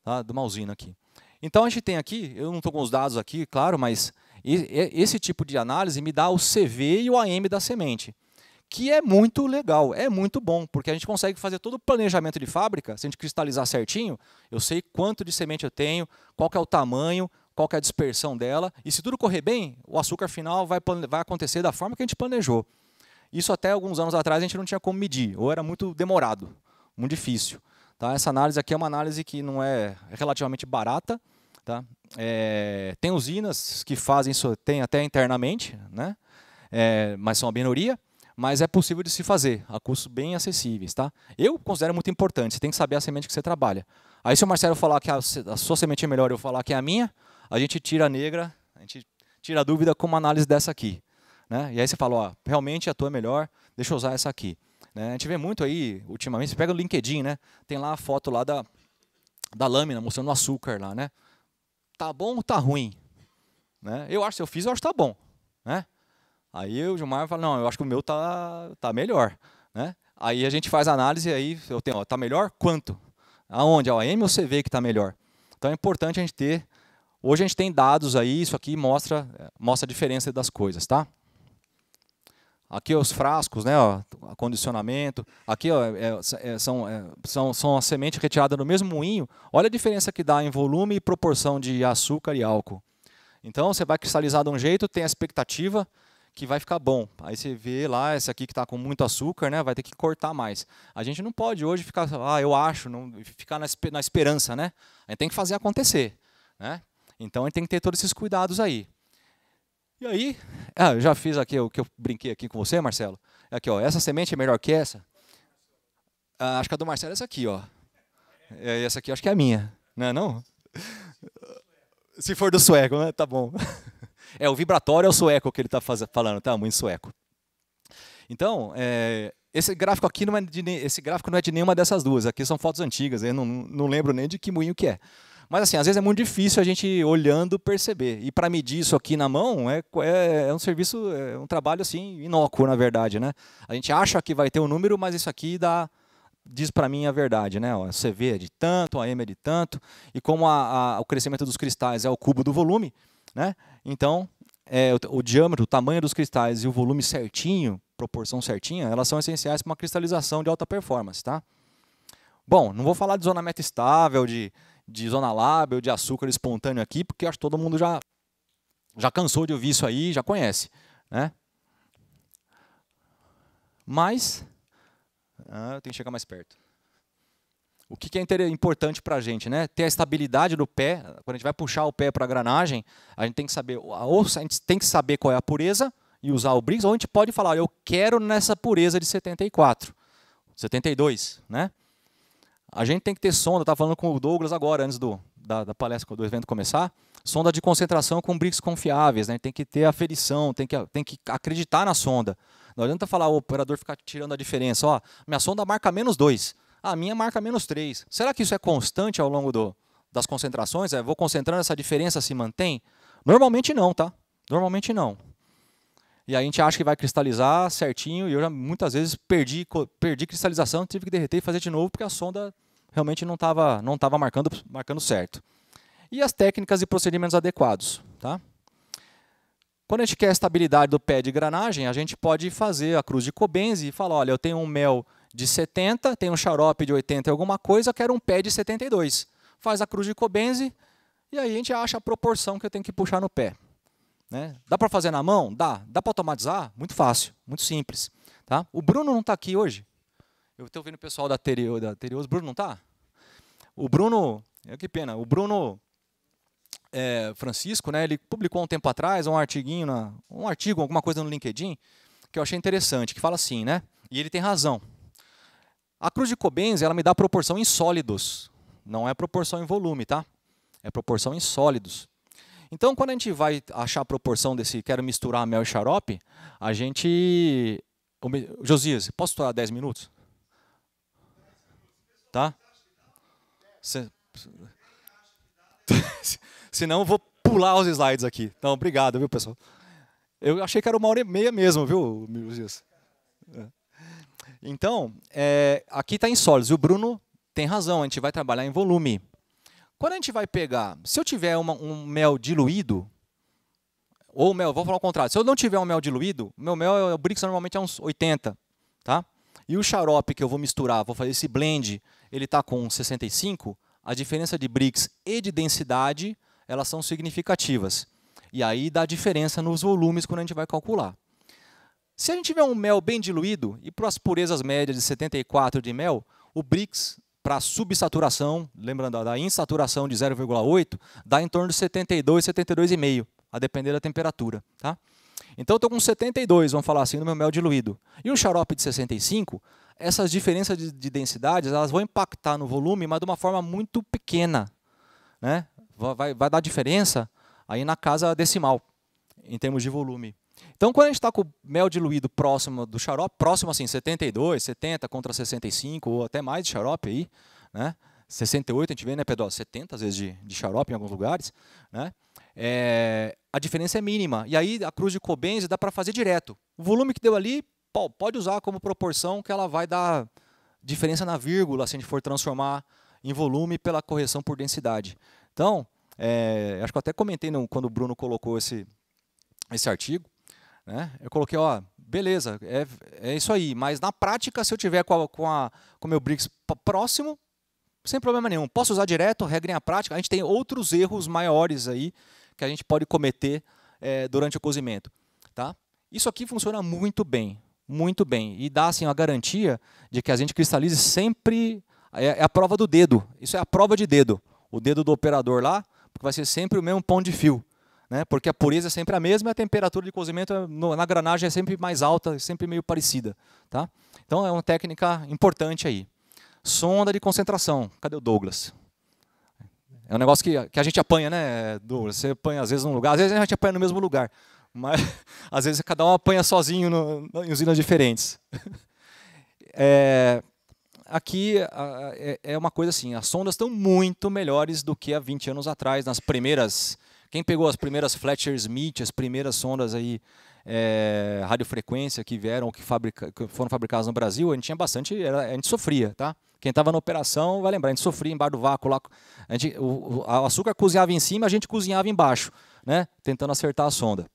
tá? De uma usina aqui. Então a gente tem aqui, eu não estou com os dados aqui, claro, mas esse tipo de análise me dá o CV e o AM da semente que é muito legal, é muito bom, porque a gente consegue fazer todo o planejamento de fábrica, se a gente cristalizar certinho, eu sei quanto de semente eu tenho, qual é o tamanho, qual é a dispersão dela, e se tudo correr bem, o açúcar final vai, vai acontecer da forma que a gente planejou. Isso até alguns anos atrás a gente não tinha como medir, ou era muito demorado, muito difícil. Tá? Essa análise aqui é uma análise que não é relativamente barata. Tá? É, tem usinas que fazem isso, tem até internamente, né? É, mas são a minoria mas é possível de se fazer, a custos bem acessíveis, tá? Eu considero muito importante, você tem que saber a semente que você trabalha. Aí se o Marcelo falar que a, a sua semente é melhor e eu falar que é a minha, a gente tira a negra, a gente tira a dúvida com uma análise dessa aqui. Né? E aí você fala, ó, realmente a tua é melhor, deixa eu usar essa aqui. Né? A gente vê muito aí, ultimamente, você pega o LinkedIn, né? Tem lá a foto lá da, da lâmina mostrando o açúcar lá, né? Tá bom ou tá ruim? Né? Eu acho, se eu fiz, eu acho que tá bom. Né? Aí o Gilmar fala, não, eu acho que o meu tá, tá melhor, né? Aí a gente faz análise aí eu tenho, ó, tá melhor quanto? Aonde? Ó, M ou CV que está melhor? Então é importante a gente ter, hoje a gente tem dados aí, isso aqui mostra, mostra a diferença das coisas, tá? Aqui os frascos, né, ó, acondicionamento. Aqui ó, é, é, são, é, são, são a semente retirada no mesmo moinho. Olha a diferença que dá em volume e proporção de açúcar e álcool. Então você vai cristalizar de um jeito, tem a expectativa, que vai ficar bom. Aí você vê lá, esse aqui que está com muito açúcar, né? Vai ter que cortar mais. A gente não pode hoje ficar, ah, eu acho, não, ficar na, na esperança, né? A gente tem que fazer acontecer, né? Então a gente tem que ter todos esses cuidados aí. E aí, ah, eu já fiz aqui o que eu brinquei aqui com você, Marcelo. É aqui, ó, essa semente é melhor que essa. Ah, acho que a do Marcelo é essa aqui, ó. E é, essa aqui acho que é a minha, não é não? Se for do sueco, né? Tá bom. É, o vibratório é o sueco que ele está falando, tá? Muito sueco. Então, é, esse gráfico aqui não é de, esse gráfico não é de nenhuma dessas duas. Aqui são fotos antigas, eu não, não lembro nem de que moinho que é. Mas assim, às vezes é muito difícil a gente olhando perceber. E para medir isso aqui na mão é, é, é, um serviço, é um trabalho assim inócuo na verdade, né? A gente acha que vai ter um número, mas isso aqui dá diz para mim a verdade, né? O CV é de tanto, a M é de tanto, e como a, a, o crescimento dos cristais é o cubo do volume, né? Então, é, o, o, diâmetro, o tamanho dos cristais e o volume certinho, proporção certinha, elas são essenciais para uma cristalização de alta performance. Tá? Bom, não vou falar de zona meta estável, de, de zona lábio, de açúcar espontâneo aqui, porque acho que todo mundo já, já cansou de ouvir isso aí, já conhece. Né? Mas, ah, eu tenho que chegar mais perto. O que, é importante para a gente, né? Ter a estabilidade do pé. Quando a gente vai puxar o pé para a granagem, a gente tem que saber, ou a gente tem que saber qual é a pureza e usar o Briggs, ou a gente pode falar, eu quero nessa pureza de 74, 72, né? A gente tem que ter sonda, estava falando com o Douglas agora, antes do, da, da, palestra, do evento começar, sonda de concentração com Briggs confiáveis, né? tem que ter aferição, tem que, tem que acreditar na sonda. Não adianta falar o operador ficar tirando a diferença, ó, minha sonda marca menos 2. Ah, a minha marca é menos 3. Será que isso é constante ao longo do, das concentrações? É, vou concentrando, essa diferença se mantém? Normalmente não, tá? Normalmente não. E aí a gente acha que vai cristalizar certinho, e eu já muitas vezes perdi, perdi cristalização, tive que derreter e fazer de novo, porque a sonda realmente não estava não tava marcando, marcando certo. E as técnicas e procedimentos adequados. Tá? Quando a gente quer a estabilidade do pé de granagem, a gente pode fazer a cruz de Cobenzi e falar, olha, eu tenho um mel de 70, tem um xarope de 80 e alguma coisa, eu quero um pé de 72. Faz a cruz de Cobenzi e aí a gente acha a proporção que eu tenho que puxar no pé. Né? Dá para fazer na mão? Dá. Dá para automatizar? Muito fácil, muito simples. Tá? O Bruno não está aqui hoje. Eu estou vendo o pessoal da Terios. Da tá? o Bruno não está? O Bruno, que pena, o Bruno é, Francisco, né, ele publicou um tempo atrás um artiguinho, na, um artigo, alguma coisa no LinkedIn, que eu achei interessante, que fala assim, né? E ele tem razão. A cruz de Cobenz, ela me dá proporção em sólidos. Não é proporção em volume, tá? É proporção em sólidos. Então, quando a gente vai achar a proporção desse quero misturar mel e xarope, a gente... Josias, posso estourar 10 minutos? Tá? Se... Senão eu vou pular os slides aqui. Então, obrigado, viu, pessoal? Eu achei que era uma hora e meia mesmo, viu, Josias? É. Então, é, aqui está em sólidos. E o Bruno tem razão, a gente vai trabalhar em volume. Quando a gente vai pegar, se eu tiver uma, um mel diluído, ou mel, vou falar o contrário, se eu não tiver um mel diluído, meu mel, o Brix normalmente é uns 80, tá? E o xarope que eu vou misturar, vou fazer esse blend, ele está com 65, a diferença de Brix e de densidade, elas são significativas. E aí dá diferença nos volumes quando a gente vai calcular. Se a gente tiver um mel bem diluído e para as purezas médias de 74 de mel, o Brix para subsaturação, lembrando da insaturação de 0,8, dá em torno de 72, 72,5, a depender da temperatura, tá? Então eu estou com 72, vamos falar assim, no meu mel diluído. E um xarope de 65, essas diferenças de, de densidades, elas vão impactar no volume, mas de uma forma muito pequena, né? Vai, vai dar diferença aí na casa decimal, em termos de volume. Então, quando a gente está com o mel diluído próximo do xarope, próximo assim, 72, 70 contra 65, ou até mais de xarope aí, né? 68 a gente vê, né, Pedro? 70 às vezes de, de xarope em alguns lugares, né? É, a diferença é mínima. E aí a cruz de Cobenze dá para fazer direto. O volume que deu ali, pô, pode usar como proporção que ela vai dar diferença na vírgula se a gente for transformar em volume pela correção por densidade. Então, é, acho que eu até comentei no, quando o Bruno colocou esse, esse artigo, né? Eu coloquei, ó, beleza, é, é isso aí. Mas na prática, se eu tiver com, a, com, a, com o meu BRICS próximo, sem problema nenhum. Posso usar direto, regra em prática. A gente tem outros erros maiores aí que a gente pode cometer é, durante o cozimento. Tá? Isso aqui funciona muito bem, muito bem. E dá assim, a garantia de que a gente cristalize sempre. É, é a prova do dedo. Isso é a prova de dedo. O dedo do operador lá, porque vai ser sempre o mesmo pão de fio né? porque a pureza é sempre a mesma e a temperatura de cozimento é na granagem é sempre mais alta, sempre meio parecida. Tá? Então é uma técnica importante aí. Sonda de concentração. Cadê o Douglas? É um negócio que, que a gente apanha, né, Douglas? Você apanha às vezes num lugar, às vezes a gente apanha no mesmo lugar. Mas às vezes cada um apanha sozinho no, no, em usinas diferentes. É, aqui é, é uma coisa assim, as sondas estão muito melhores do que há 20 anos atrás, nas primeiras quem pegou as primeiras Fletcher Smith, as primeiras sondas aí é, radiofrequência que vieram, que, fabrica, que, foram fabricadas no Brasil, a gente tinha bastante, era, a gente sofria, tá? Quem estava na operação vai lembrar, a gente sofria embaixo do vácuo lá. A gente, o, o açúcar cozinhava em cima, a gente cozinhava embaixo, né? Tentando acertar a sonda.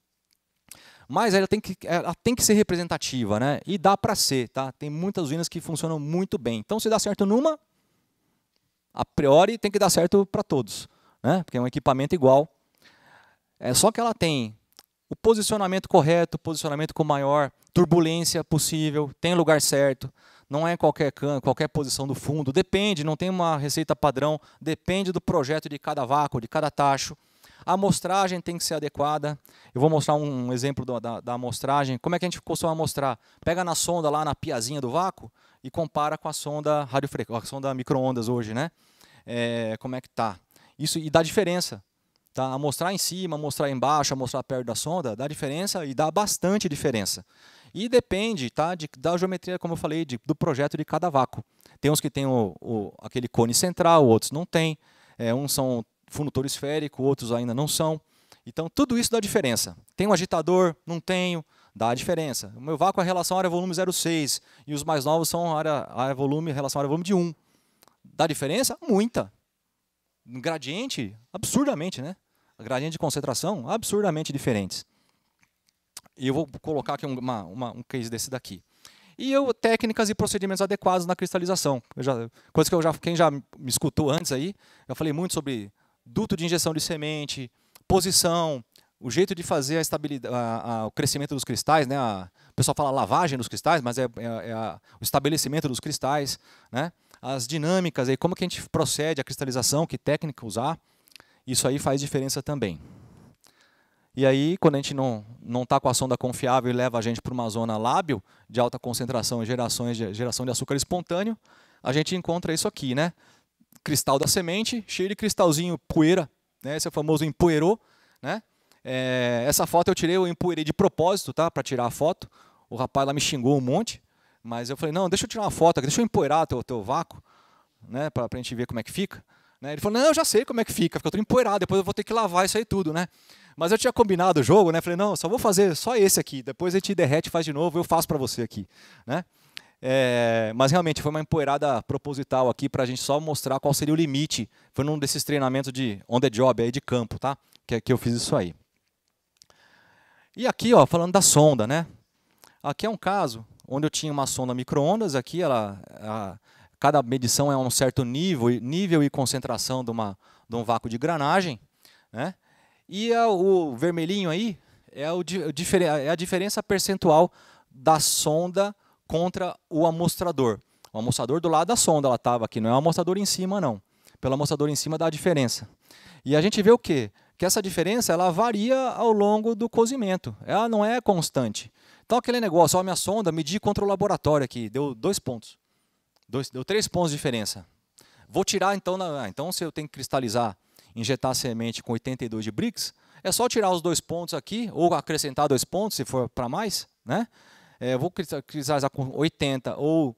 Mas ela tem que, ela tem que ser representativa, né? E dá para ser, tá? Tem muitas usinas que funcionam muito bem. Então, se dá certo numa, a priori tem que dar certo para todos, né? Porque é um equipamento igual é só que ela tem o posicionamento correto, posicionamento com maior turbulência possível, tem lugar certo, não é qualquer can, qualquer posição do fundo, depende, não tem uma receita padrão, depende do projeto de cada vácuo, de cada tacho. A amostragem tem que ser adequada. Eu vou mostrar um exemplo da, da, da amostragem. Como é que a gente costuma amostrar? Pega na sonda lá na piazinha do vácuo e compara com a sonda radiofrequência, a sonda microondas hoje, né? É, como é que tá? Isso e dá diferença. Tá? mostrar em cima, mostrar embaixo, mostrar perto da sonda, dá diferença e dá bastante diferença. E depende tá, de, da geometria, como eu falei, de, do projeto de cada vácuo. Tem uns que tem o, o aquele cone central, outros não tem. É, uns são funitor esférico, outros ainda não são. Então, tudo isso dá diferença. Tem um agitador, não tenho, dá diferença. O meu vácuo é relação área-volume 0,6 e os mais novos são área-volume área relação área-volume de 1. Dá diferença? Muita. Um gradiente? Absurdamente, né? gradinhas de concentração absurdamente diferentes. E eu vou colocar aqui uma, uma, um case desse daqui. E eu, técnicas e procedimentos adequados na cristalização. Eu já, coisa que eu já, quem já me escutou antes aí, eu falei muito sobre duto de injeção de semente, posição, o jeito de fazer a estabilidade, a, a, o crescimento dos cristais, né? A, o pessoal fala lavagem dos cristais, mas é, é, é o estabelecimento dos cristais, né? As dinâmicas aí, como que a gente procede a cristalização, que técnica usar. Isso aí faz diferença também. E aí, quando a gente não não está com a sonda confiável e leva a gente para uma zona lábio de alta concentração e gerações de, geração de açúcar espontâneo, a gente encontra isso aqui, né? Cristal da semente, cheio de cristalzinho poeira, né? Esse é o famoso empoeirou, né? É, essa foto eu tirei, eu empoeirei de propósito, tá? Para tirar a foto. O rapaz lá me xingou um monte, mas eu falei, não, deixa eu tirar uma foto aqui, deixa eu empoeirar teu, teu vácuo, né? Para a gente ver como é que fica. Né? Ele falou, não, eu já sei como é que fica, fica tudo empoeirado, depois eu vou ter que lavar isso aí tudo, né? Mas eu tinha combinado o jogo, né? Falei, não, só vou fazer só esse aqui, depois a gente derrete, faz de novo, eu faço para você aqui, né? É, mas realmente foi uma empoeirada proposital aqui para a gente só mostrar qual seria o limite. Foi num desses treinamentos de on the job, aí de campo, tá? Que, é que eu fiz isso aí. E aqui, ó, falando da sonda, né? Aqui é um caso onde eu tinha uma sonda micro-ondas, aqui ela, ela cada medição é um certo nível, nível e concentração de, uma, de um vácuo de granagem. Né? E a, o vermelhinho aí é, o, é a diferença percentual da sonda contra o amostrador. O amostrador do lado da sonda ela estava aqui, não é o amostrador em cima, não. Pelo amostrador em cima dá a diferença. E a gente vê o quê? Que essa diferença ela varia ao longo do cozimento. Ela não é constante. Então aquele negócio, ó, minha sonda, medi contra o laboratório aqui, deu dois pontos. Dois, deu três pontos de diferença. Vou tirar então, na, ah, então se eu tenho que cristalizar, injetar semente com 82 de bricks, é só tirar os dois pontos aqui, ou acrescentar dois pontos, se for para mais, né? É, vou cristalizar com 80 ou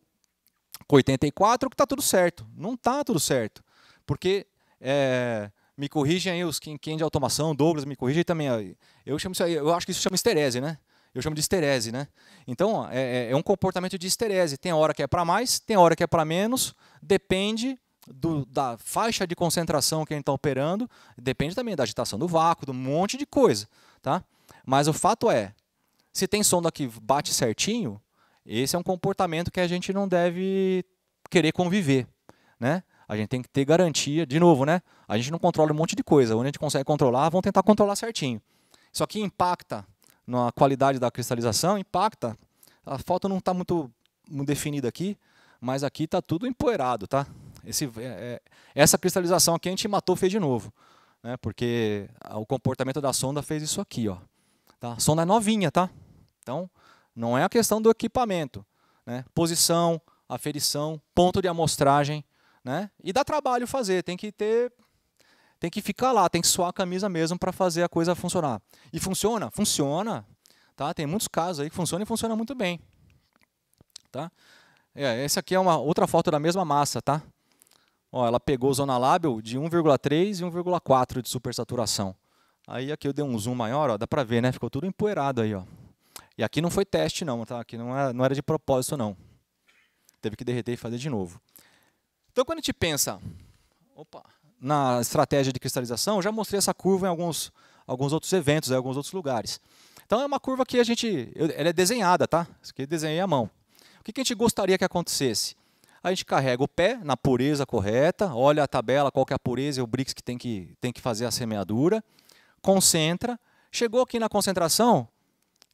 com 84, que está tudo certo. Não está tudo certo, porque é, me corrigem aí os quem é de automação, Douglas, me corrigem também. Eu, chamo isso aí, eu acho que isso chama esterese, né? Eu chamo de esterese, né? Então, é, é, é um comportamento de esterese. Tem hora que é para mais, tem hora que é para menos, depende do, da faixa de concentração que a gente está operando, depende também da agitação do vácuo, de um monte de coisa. Tá? Mas o fato é, se tem sonda que bate certinho, esse é um comportamento que a gente não deve querer conviver. Né? A gente tem que ter garantia, de novo, né? a gente não controla um monte de coisa. Onde a gente consegue controlar, vão tentar controlar certinho. Isso aqui impacta na qualidade da cristalização, impacta. A foto não está muito, muito definida aqui, mas aqui está tudo empoeirado, tá? Esse, é, é, essa cristalização aqui a gente matou, fez de novo, né? Porque o comportamento da sonda fez isso aqui, ó. Tá? A sonda é novinha, tá? Então não é a questão do equipamento, né? Posição, aferição, ponto de amostragem, né? E dá trabalho fazer, tem que ter tem que ficar lá, tem que suar a camisa mesmo para fazer a coisa funcionar. E funciona? Funciona. Tá? Tem muitos casos aí que funciona e funciona muito bem. Tá? É, essa aqui é uma outra foto da mesma massa, tá? Ó, ela pegou zona lábio de 1,3 e 1,4 de supersaturação. Aí aqui eu dei um zoom maior, ó, dá para ver, né? Ficou tudo empoeirado aí, ó. E aqui não foi teste não, tá? Aqui não era, é, não era de propósito não. Teve que derreter e fazer de novo. Então quando a gente pensa, opa, na estratégia de cristalização, já mostrei essa curva em alguns, alguns outros eventos, em alguns outros lugares. Então é uma curva que a gente, ela é desenhada, tá? Isso aqui eu desenhei à mão. O que a gente gostaria que acontecesse? A gente carrega o pé na pureza correta, olha a tabela, qual que é a pureza e o BRICS que tem que, tem que fazer a semeadura, concentra, chegou aqui na concentração,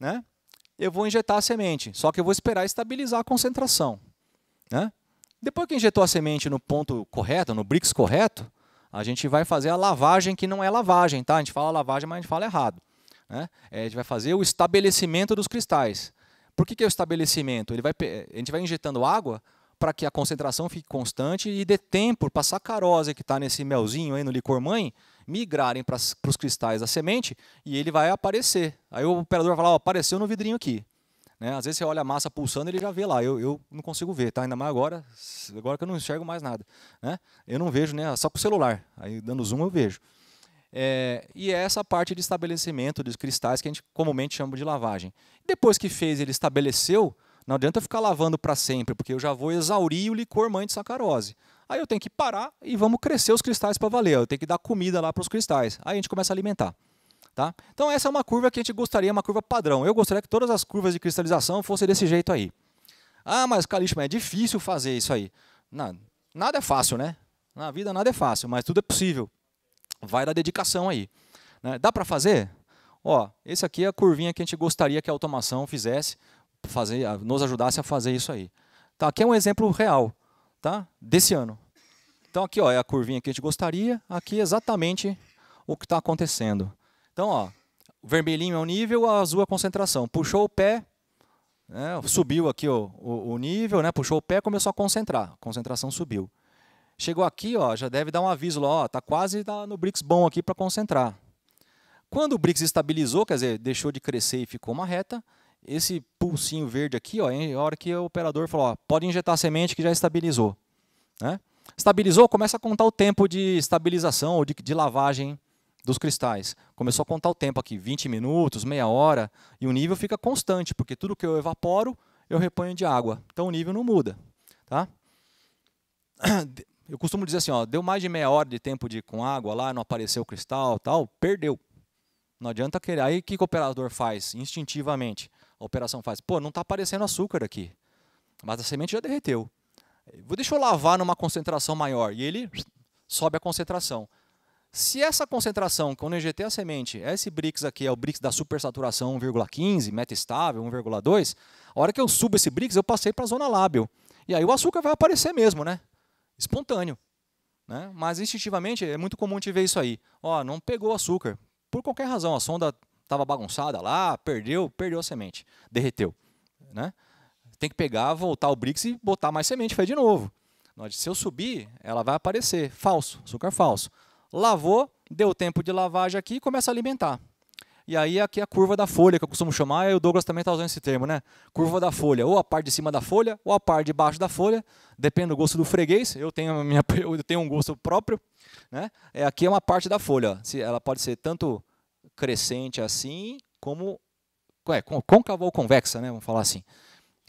né? eu vou injetar a semente, só que eu vou esperar estabilizar a concentração. Né? Depois que injetou a semente no ponto correto, no BRICS correto, a gente vai fazer a lavagem que não é lavagem, tá? A gente fala lavagem, mas a gente fala errado. Né? É, a gente vai fazer o estabelecimento dos cristais. Por que, que é o estabelecimento? Ele vai, a gente vai injetando água para que a concentração fique constante e dê tempo para a sacarose que está nesse melzinho aí no licor mãe migrarem para os cristais da semente e ele vai aparecer. Aí o operador vai falar, ó, apareceu no vidrinho aqui. Né? Às vezes você olha a massa pulsando, ele já vê lá. Eu, eu não consigo ver, tá? Ainda mais agora, agora que eu não enxergo mais nada. Né? Eu não vejo, né? Só com o celular. Aí dando zoom eu vejo. É, e é essa parte de estabelecimento dos cristais que a gente comumente chama de lavagem. Depois que fez, ele estabeleceu, não adianta eu ficar lavando para sempre, porque eu já vou exaurir o licor mãe de sacarose. Aí eu tenho que parar e vamos crescer os cristais para valer. Eu tenho que dar comida lá para os cristais. Aí a gente começa a alimentar. Tá? Então essa é uma curva que a gente gostaria, uma curva padrão. Eu gostaria que todas as curvas de cristalização fossem desse jeito aí. Ah, mas Kalishman, é difícil fazer isso aí. Não, nada é fácil, né? Na vida nada é fácil, mas tudo é possível. Vai da dedicação aí. Né? Dá para fazer? Ó, esse aqui é a curvinha que a gente gostaria que a automação fizesse, fazer, nos ajudasse a fazer isso aí. Tá, aqui é um exemplo real, tá? Desse ano. Então aqui ó, é a curvinha que a gente gostaria, aqui é exatamente o que está acontecendo. Então, ó, o vermelhinho é o nível, azul é a concentração. Puxou o pé, né, subiu aqui ó, o, o, nível, né, puxou o pé, começou a concentrar. A concentração subiu. Chegou aqui, ó, já deve dar um aviso lá, ó, tá quase tá no BRICS bom aqui para concentrar. Quando o BRICS estabilizou, quer dizer, deixou de crescer e ficou uma reta, esse pulsinho verde aqui, ó, é a hora que o operador falou, ó, pode injetar semente que já estabilizou. Né? Estabilizou, começa a contar o tempo de estabilização ou de, de lavagem dos cristais. Começou a contar o tempo aqui, 20 minutos, meia hora, e o nível fica constante, porque tudo que eu evaporo, eu reponho de água. Então o nível não muda. Tá? Eu costumo dizer assim, ó, deu mais de meia hora de tempo de com água lá, não apareceu o cristal, tal, perdeu. Não adianta querer. Aí o que, que o operador faz instintivamente? A operação faz, pô, não está aparecendo açúcar aqui, mas a semente já derreteu. Vou deixar eu lavar numa concentração maior e ele sobe a concentração. Se essa concentração, quando eu EGT a semente, esse BRICS aqui é o BRICS da supersaturação 1,15, meta estável 1,2, a hora que eu subo esse BRICS, eu passei para a zona lábio. E aí o açúcar vai aparecer mesmo, né? Espontâneo. Né? Mas instintivamente é muito comum te ver isso aí. Ó, não pegou açúcar. Por qualquer razão, a sonda estava bagunçada lá, perdeu, perdeu a semente, derreteu. Né? Tem que pegar, voltar o BRICS e botar mais semente, faz de novo. Se eu subir, ela vai aparecer. Falso, açúcar falso lavou, deu tempo de lavagem aqui e começa a alimentar. E aí aqui é a curva da folha, que eu costumo chamar, e o Douglas também está usando esse termo, né? Curva da folha, ou a parte de cima da folha, ou a parte de baixo da folha, depende do gosto do freguês, eu tenho, minha, eu tenho um gosto próprio, né? É, aqui é uma parte da folha, ela pode ser tanto crescente assim, como é, côncava ou convexa, né? Vamos falar assim,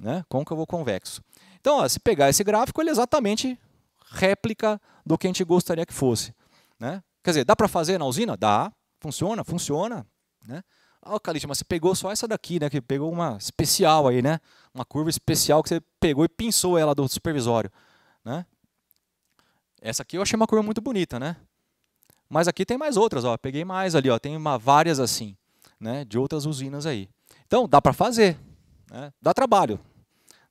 né? Côncavo ou convexo. Então, ó, se pegar esse gráfico, ele é exatamente réplica do que a gente gostaria que fosse. Né? Quer dizer, dá para fazer na usina? Dá. Funciona? Funciona. Né? Ah, calista mas você pegou só essa daqui, né? Que pegou uma especial aí, né? Uma curva especial que você pegou e pinçou ela do supervisório, né? Essa aqui eu achei uma curva muito bonita, né? Mas aqui tem mais outras, ó. Peguei mais ali, ó. Tem uma, várias assim, né? De outras usinas aí. Então, dá para fazer. Né? Dá trabalho.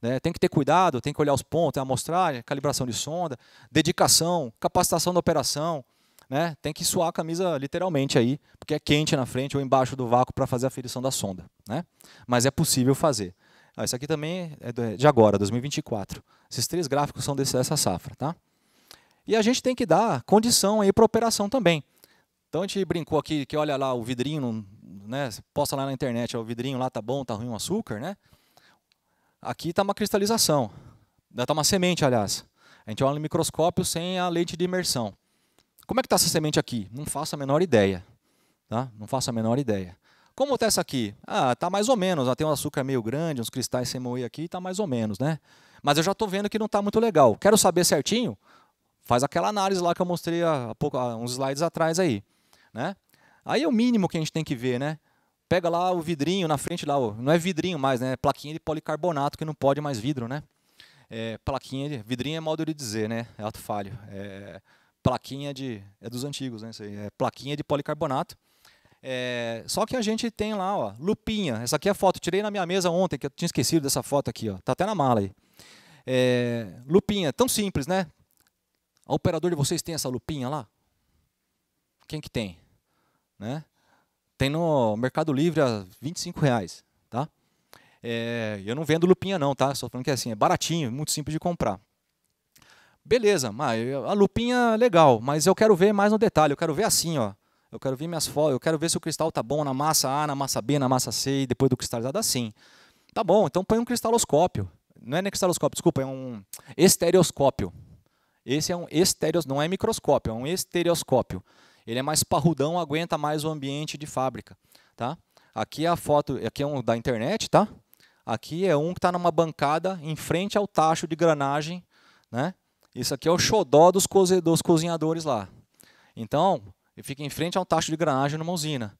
Né? Tem que ter cuidado, tem que olhar os pontos, a amostragem, calibração de sonda, dedicação, capacitação da operação, né, tem que suar a camisa literalmente aí, porque é quente na frente ou embaixo do vácuo para fazer a ferição da sonda. Né? Mas é possível fazer. Ah, aqui também é, é de agora, 2024. Esses três gráficos são desse, dessa safra. Tá? E a gente tem que dar condição aí para operação também. Então a gente brincou aqui que olha lá o vidrinho, né, posta lá na internet, ó, o vidrinho lá tá bom, tá ruim o açúcar, né? Aqui está uma cristalização. Está uma semente, aliás. A gente olha no microscópio sem a leite de imersão. Como é que está essa semente aqui? Não faço a menor ideia. Tá? Não faço a menor ideia. Como está essa aqui? Ah, está mais ou menos. Ó, ah, tem um açúcar meio grande, uns cristais sem moer aqui, está mais ou menos, né? Mas eu já estou vendo que não está muito legal. Quero saber certinho? Faz aquela análise lá que eu mostrei há, pouco, há uns slides atrás aí. Né? Aí é o mínimo que a gente tem que ver, né? Pega lá o vidrinho na frente lá, não é vidrinho mais, né? É plaquinha de policarbonato que não pode mais vidro, né? É, plaquinha de vidrinho é modo de dizer, né? É ato falho. É, plaquinha de. É dos antigos, né? Isso aí, é plaquinha de policarbonato. É, só que a gente tem lá, ó, lupinha. Essa aqui é a foto. Tirei na minha mesa ontem, que eu tinha esquecido dessa foto aqui, ó. Tá até na mala aí. É, lupinha, tão simples, né? O operador de vocês tem essa lupinha lá? Quem que tem? Né? Tem no Mercado Livre a 25 reais, tá? É, eu não vendo lupinha não, tá? Só falando que é assim, é baratinho, muito simples de comprar. Beleza, a lupinha é legal, mas eu quero ver mais no detalhe, eu quero ver assim, ó. Eu quero ver minhas fotos, eu quero ver se o cristal tá bom na massa A, na massa B, na massa C e depois do cristalizado assim. Tá bom, então põe um cristaloscópio. Não é nem cristaloscópio, desculpa, é um estereoscópio. Esse é um estereos, não é microscópio, é um estereoscópio. Ele é mais parrudão, aguenta mais o ambiente de fábrica, tá? Aqui é a foto, aqui é um da internet, tá? Aqui é um que está numa bancada em frente ao tacho de granagem, né? Isso aqui é o xodó dos, coze, dos cozinhadores lá. Então, fica em frente a um tacho de granagem numa usina.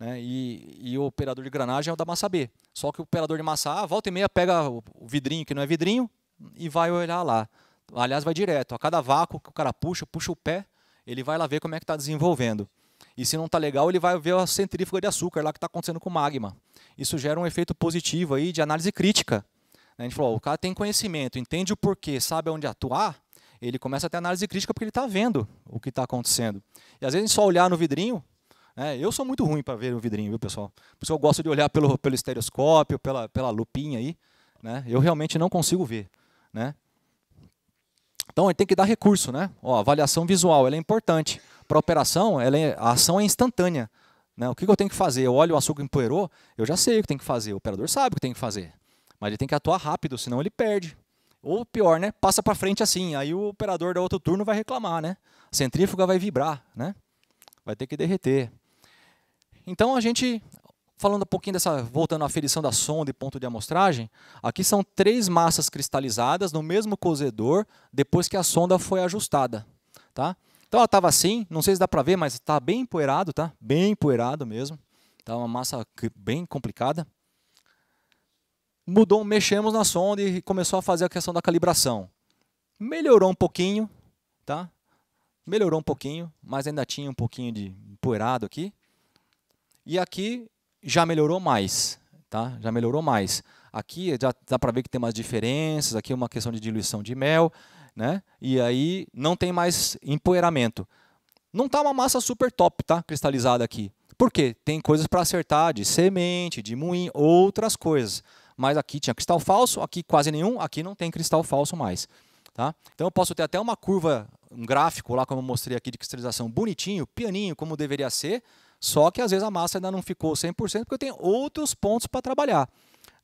Né? E, e, o operador de granagem é o da massa B. Só que o operador de massa A volta e meia pega o vidrinho que não é vidrinho e vai olhar lá. Aliás, vai direto. A cada vácuo que o cara puxa, puxa o pé, ele vai lá ver como é que está desenvolvendo. E se não está legal, ele vai ver a centrífuga de açúcar lá que está acontecendo com o magma. Isso gera um efeito positivo aí de análise crítica. Né? A gente falou, o cara tem conhecimento, entende o porquê, sabe onde atuar, ele começa a ter análise crítica porque ele está vendo o que está acontecendo. E às vezes só olhar no vidrinho, né, eu sou muito ruim para ver o vidrinho, viu, pessoal? Por isso eu gosto de olhar pelo, pelo estereoscópio, pela, pela lupinha aí. Né? Eu realmente não consigo ver. Né? Então, ele tem que dar recurso. Né? Ó, avaliação visual ela é importante. Para a operação, ela é, a ação é instantânea. Né? O que, que, eu tenho que fazer? Eu olho o açúcar empoeirou, eu já sei o que tem que fazer. O operador sabe o que tem que fazer. Mas ele tem que atuar rápido, senão ele perde. Ou pior, né? Passa para frente assim. Aí o operador da outro turno vai reclamar, né? A centrífuga vai vibrar, né? Vai ter que derreter. Então a gente falando um pouquinho dessa voltando à aferição da sonda e ponto de amostragem, aqui são três massas cristalizadas no mesmo cozedor depois que a sonda foi ajustada, tá? Então ela estava assim, não sei se dá para ver, mas está bem empoeirado, tá? Bem empoeirado mesmo. Tá uma massa bem complicada mudou, mexemos na sonda e começou a fazer a questão da calibração. Melhorou um pouquinho, tá? Melhorou um pouquinho, mas ainda tinha um pouquinho de empoeirado aqui. E aqui já melhorou mais, tá? Já melhorou mais. Aqui já dá para ver que tem umas diferenças, aqui é uma questão de diluição de mel, né? E aí não tem mais empoeiramento. Não está uma massa super top, tá? Cristalizada aqui. Por quê? Tem coisas para acertar de semente, de moinho, outras coisas mas aqui tinha cristal falso, aqui quase nenhum, aqui não tem cristal falso mais. Tá? Então eu posso ter até uma curva, um gráfico lá como eu mostrei aqui de cristalização bonitinho, pianinho, como deveria ser, só que às vezes a massa ainda não ficou 100% porque eu tenho outros pontos para trabalhar.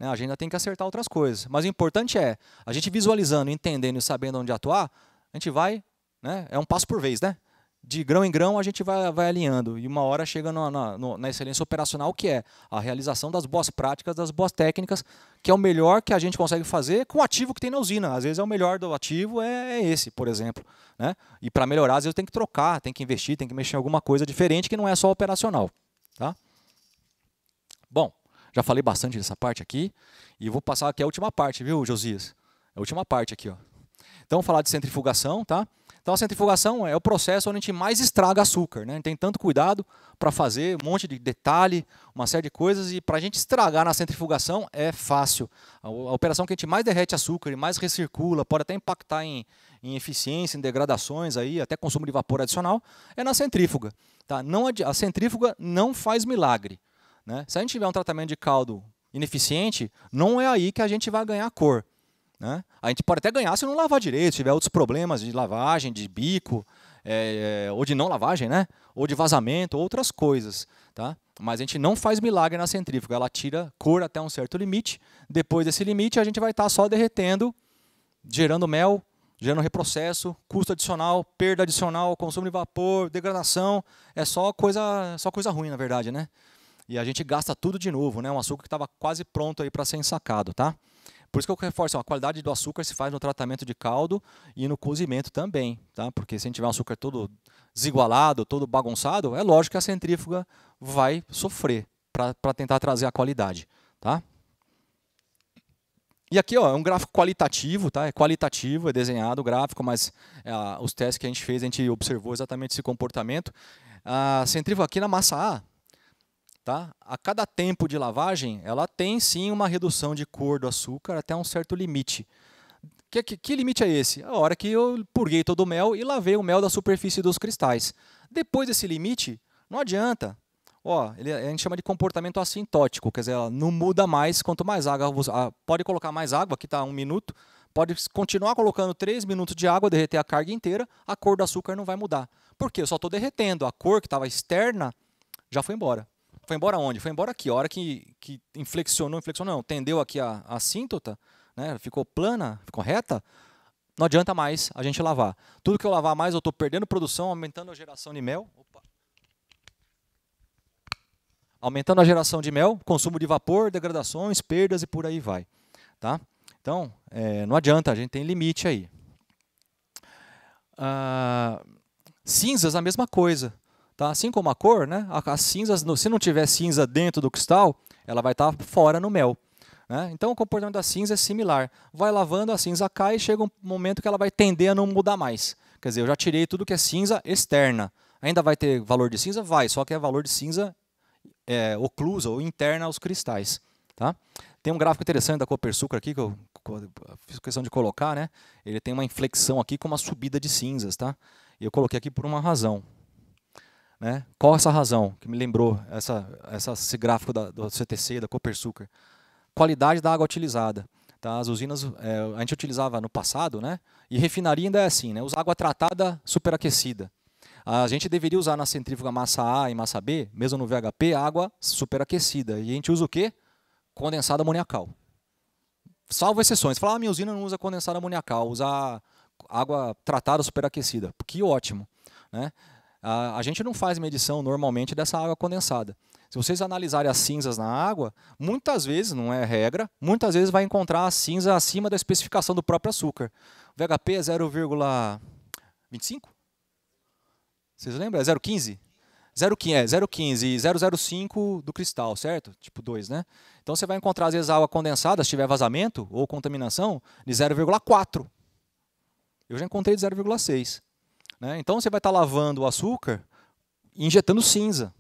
Né? A gente ainda tem que acertar outras coisas. Mas o importante é, a gente visualizando, entendendo e sabendo onde atuar, a gente vai, né? é um passo por vez, né? de grão em grão a gente vai, vai alinhando. E uma hora chega na, na, na, excelência operacional, que é a realização das boas práticas, das boas técnicas, que é o melhor que a gente consegue fazer com o ativo que tem na usina. Às vezes é o melhor do ativo, é, é esse, por exemplo. Né? E para melhorar, às vezes tem que trocar, tem que investir, tem que mexer em alguma coisa diferente que não é só operacional. Tá? Bom, já falei bastante dessa parte aqui. E vou passar aqui a última parte, viu, Josias? A última parte aqui, ó. Então, falar de centrifugação, tá? Então a centrifugação é o processo onde a gente mais estraga açúcar. Né? A gente tem tanto cuidado para fazer um monte de detalhe, uma série de coisas, e para a gente estragar na centrifugação é fácil. A, a, operação que a gente mais derrete açúcar e mais recircula, pode até impactar em, em eficiência, em degradações, aí, até consumo de vapor adicional, é na centrífuga. Tá? Não, a centrífuga não faz milagre. Né? Se a gente tiver um tratamento de caldo ineficiente, não é aí que a gente vai ganhar cor. Né? A gente pode até ganhar se não lavar direito, se tiver outros problemas de lavagem, de bico, é, é ou de não lavagem, né? ou de vazamento, outras coisas. Tá? Mas a gente não faz milagre na centrífuga, ela tira cor até um certo limite. Depois desse limite, a gente vai estar tá só derretendo, gerando mel, gerando reprocesso, custo adicional, perda adicional, consumo de vapor, degradação. É só coisa, só coisa ruim, na verdade, né? E a gente gasta tudo de novo, né? Um açúcar que estava quase pronto aí para ser ensacado, tá? Por isso que eu reforço, a qualidade do açúcar se faz no tratamento de caldo e no cozimento também, tá? Porque se a gente tiver um açúcar todo desigualado, todo bagunçado, é lógico que a centrífuga vai sofrer para tentar trazer a qualidade, tá? E aqui ó, é um gráfico qualitativo, tá? É qualitativo, é desenhado o gráfico, mas é, os testes que a gente fez, a gente observou exatamente esse comportamento. A centrífuga aqui na massa A Tá? A cada tempo de lavagem, ela tem sim uma redução de cor do açúcar até um certo limite. Que, que, que, limite é esse? A hora que eu purguei todo o mel e lavei o mel da superfície dos cristais. Depois desse limite, não adianta. Ó, ele, a gente chama de comportamento assintótico, quer dizer, ela não muda mais quanto mais água. Pode colocar mais água, aqui está um minuto. Pode continuar colocando 3 minutos de água, derreter a carga inteira, a cor do açúcar não vai mudar. Por quê? Eu só estou derretendo. A cor que estava externa já foi embora. Foi embora onde? Foi embora aqui. A hora que, que inflexionou, inflexionou, não, tendeu aqui a, a assíntota, né? ficou plana, ficou reta, não adianta mais a gente lavar. Tudo que eu lavar mais, eu estou perdendo produção, aumentando a geração de mel. Opa. Aumentando a geração de mel, consumo de vapor, degradações, perdas e por aí vai. Tá? Então, é, não adianta, a gente tem limite aí. Ah, cinzas, a mesma coisa. Tá? Assim como a cor, né? as cinzas, se não tiver cinza dentro do cristal, ela vai estar tá fora no mel. Né? Então o comportamento da cinza é similar. Vai lavando, a cinza cai e chega um momento que ela vai tender a não mudar mais. Quer dizer, eu já tirei tudo que é cinza externa. Ainda vai ter valor de cinza? Vai, só que é valor de cinza é, oclusa ou interna aos cristais. Tá? Tem um gráfico interessante da Copersucra aqui, que eu fiz questão de colocar. Né? Ele tem uma inflexão aqui com uma subida de cinzas. Tá? Eu coloquei aqui por uma razão. Né? Qual essa razão que me lembrou essa, essa, esse gráfico da, do CTC, da Copersucar? Qualidade da água utilizada. Tá? As usinas, é, a gente utilizava no passado, né? e refinaria ainda é assim, né? usa água tratada superaquecida. A gente deveria usar na centrífuga massa A e massa B, mesmo no VHP, água superaquecida. E a gente usa o quê? Condensado amoniacal. Salvo exceções. Falar, ah, minha usina não usa condensado amoniacal, usa água tratada superaquecida. Que ótimo. Né? A, a gente não faz medição normalmente dessa água condensada. Se vocês analisarem as cinzas na água, muitas vezes, não é regra, muitas vezes vai encontrar a cinza acima da especificação do próprio açúcar. O VHP é 0,25? Vocês lembram? É 0,15? 0,15 é, e 0,05 do cristal, certo? Tipo 2, né? Então você vai encontrar, às vezes, água condensada, se tiver vazamento ou contaminação, de 0,4. Eu já encontrei de 0,6. Né? Então você vai estar tá lavando o açúcar e injetando cinza.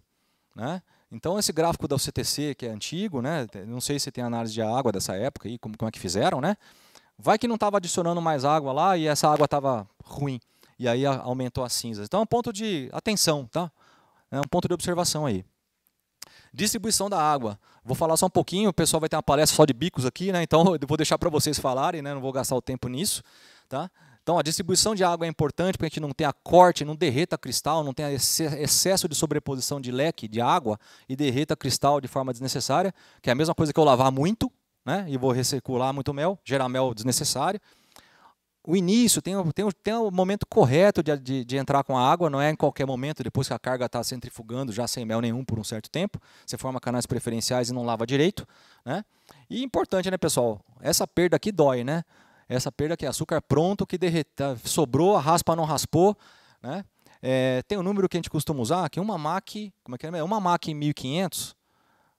Né? Então esse gráfico da UCTC que é antigo, né? não sei se tem análise de água dessa época, aí, como, como é que fizeram, né? vai que não estava adicionando mais água lá e essa água estava ruim. E aí aumentou as cinzas. Então é um ponto de atenção, tá? É um ponto de observação aí. Distribuição da água. Vou falar só um pouquinho, o pessoal vai ter uma palestra só de bicos aqui, né? Então eu vou deixar para vocês falarem, né? Não vou gastar o tempo nisso, tá? Então, a distribuição de água é importante para que a gente não tenha corte, não derreta cristal, não tenha excesso de sobreposição de leque de água e derreta cristal de forma desnecessária, que é a mesma coisa que eu lavar muito né, e vou recircular muito mel, gerar mel desnecessário. O início tem, tem, tem o momento correto de, de, de entrar com a água, não é em qualquer momento, depois que a carga está centrifugando, já sem mel nenhum por um certo tempo, você forma canais preferenciais e não lava direito. Né? E importante, né, pessoal? Essa perda aqui dói, né? Essa perda que é açúcar pronto, que derreta, sobrou, a raspa não raspou. Né? É, tem um número que a gente costuma usar, que uma MAC, como é que é? Uma MAC em 1500,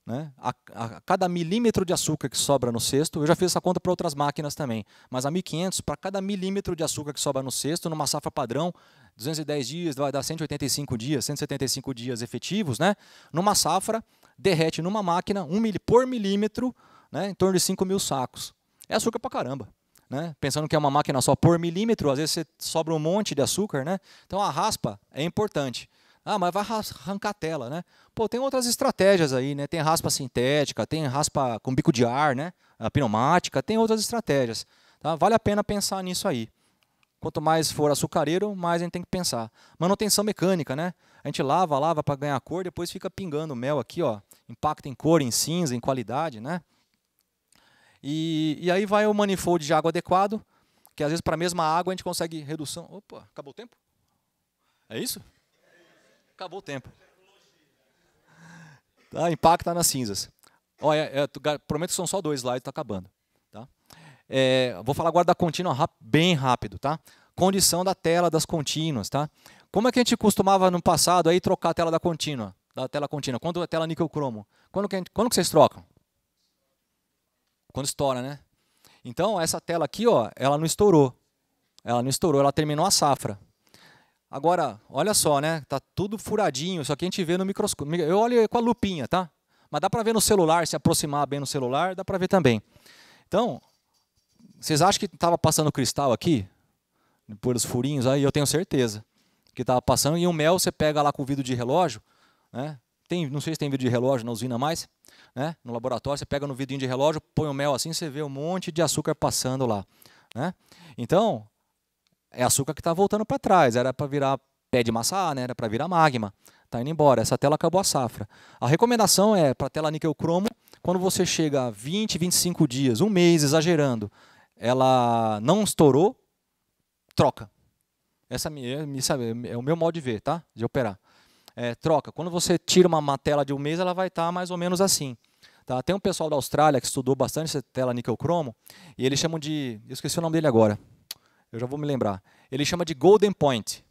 né? A, a, cada milímetro de açúcar que sobra no cesto, eu já fiz essa conta para outras máquinas também, mas a 1500, para cada milímetro de açúcar que sobra no cesto, numa safra padrão, 210 dias, vai dar 185 dias, 175 dias efetivos, né? numa safra, derrete numa máquina, um mil, por milímetro, né? em torno de 5 mil sacos. É açúcar para caramba né? pensando que é uma máquina só por milímetro, às vezes você sobra um monte de açúcar, né? Então a raspa é importante. Ah, mas vai arrancar a tela, né? Pô, tem outras estratégias aí, né? Tem raspa sintética, tem raspa com bico de ar, né? A pneumática, tem outras estratégias. Tá? Vale a pena pensar nisso aí. Quanto mais for açucareiro, mais a gente tem que pensar. Manutenção mecânica, né? A gente lava, lava para ganhar cor, depois fica pingando mel aqui, ó. Impacta em cor, em cinza, em qualidade, né? E, e aí vai o manifold de água adequado, que às vezes para a mesma água a gente consegue redução. Opa, acabou o tempo? É isso? Acabou o tempo. Tá, impacta nas cinzas. Olha, é, prometo que são só dois slides, está acabando. Tá? É, vou falar agora da contínua bem rápido, tá? Condição da tela das contínuas, tá? Como é que a gente costumava no passado aí trocar a tela da contínua, da tela contínua? Quando a tela níquel cromo? Quando que, gente, quando que vocês trocam? Quando estoura, né? Então, essa tela aqui, ó, ela não estourou. Ela não estourou, ela terminou a safra. Agora, olha só, né? Tá tudo furadinho, só que a gente vê no microscópio. Eu olho com a lupinha, tá? Mas dá para ver no celular, se aproximar bem no celular, dá para ver também. Então, vocês acham que estava passando cristal aqui? Por os furinhos aí, eu tenho certeza que estava passando. E o mel você pega lá com o vidro de relógio, né? Tem, não sei se tem vidro de relógio na usina mais, né? No laboratório, você pega no vidrinho de relógio, põe o mel assim, você vê um monte de açúcar passando lá, né? Então, é açúcar que está voltando para trás, era para virar pé de massa, né? Era para virar magma, está indo embora. Essa tela acabou a safra. A recomendação é para tela níquel cromo, quando você chega a 20, 25 dias, um mês exagerando, ela não estourou, troca. Essa é, é, é o meu modo de ver, tá? De operar é, troca. Quando você tira uma matela de um mês, ela vai estar tá mais ou menos assim. Tá? Tem um pessoal da Austrália que estudou bastante essa tela níquel cromo, e eles chamam de. Eu esqueci o nome dele agora. Eu já vou me lembrar. Ele chama de Golden Point.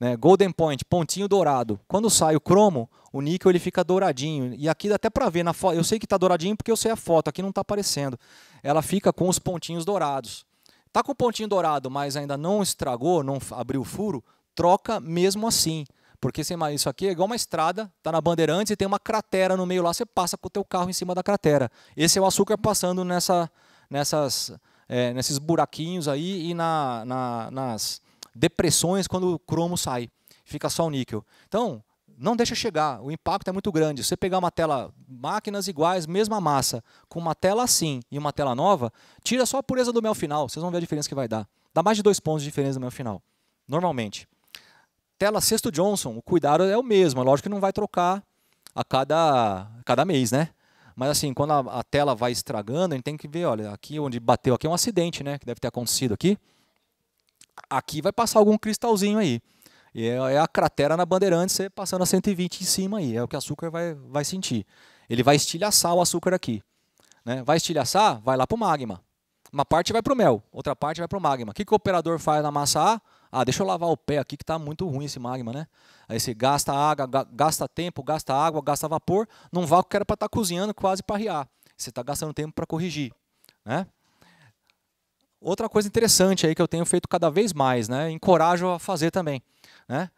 Né? Golden Point, pontinho dourado. Quando sai o cromo, o níquel ele fica douradinho. E aqui dá até para ver na foto. Eu sei que está douradinho porque eu sei a foto, aqui não está aparecendo. Ela fica com os pontinhos dourados. Está com o pontinho dourado, mas ainda não estragou, não abriu furo, troca mesmo assim. Porque isso aqui é igual uma estrada, tá na Bandeirantes e tem uma cratera no meio lá, você passa com o teu carro em cima da cratera. Esse é o açúcar passando nessa, nessas, é, nesses buraquinhos aí e na, na, nas depressões quando o cromo sai. Fica só o níquel. Então, não deixa chegar, o impacto é muito grande. Se você pegar uma tela, máquinas iguais, mesma massa, com uma tela assim e uma tela nova, tira só a pureza do mel final, vocês vão ver a diferença que vai dar. Dá mais de dois pontos de diferença no mel final, normalmente. Tela Sexto Johnson, o cuidado é o mesmo. É lógico que não vai trocar a cada, cada mês, né? Mas assim, quando a, a, tela vai estragando, a gente tem que ver, olha, aqui onde bateu aqui é um acidente, né? Que deve ter acontecido aqui. Aqui vai passar algum cristalzinho aí. E é, é a cratera na Bandeirantes você passando a 120 em cima aí. É o que o açúcar vai, vai sentir. Ele vai estilhaçar o açúcar aqui. Né? Vai estilhaçar? Vai lá para o magma. Uma parte vai para o mel, outra parte vai para o magma. O que, que o operador faz na massa A? Ah, deixa eu lavar o pé aqui que está muito ruim esse magma, né? Aí você gasta água, gasta tempo, gasta água, gasta vapor, num vácuo que era para estar tá cozinhando quase para riar. Você está gastando tempo para corrigir, né? Outra coisa interessante aí que eu tenho feito cada vez mais, né? Encorajo a fazer também, né?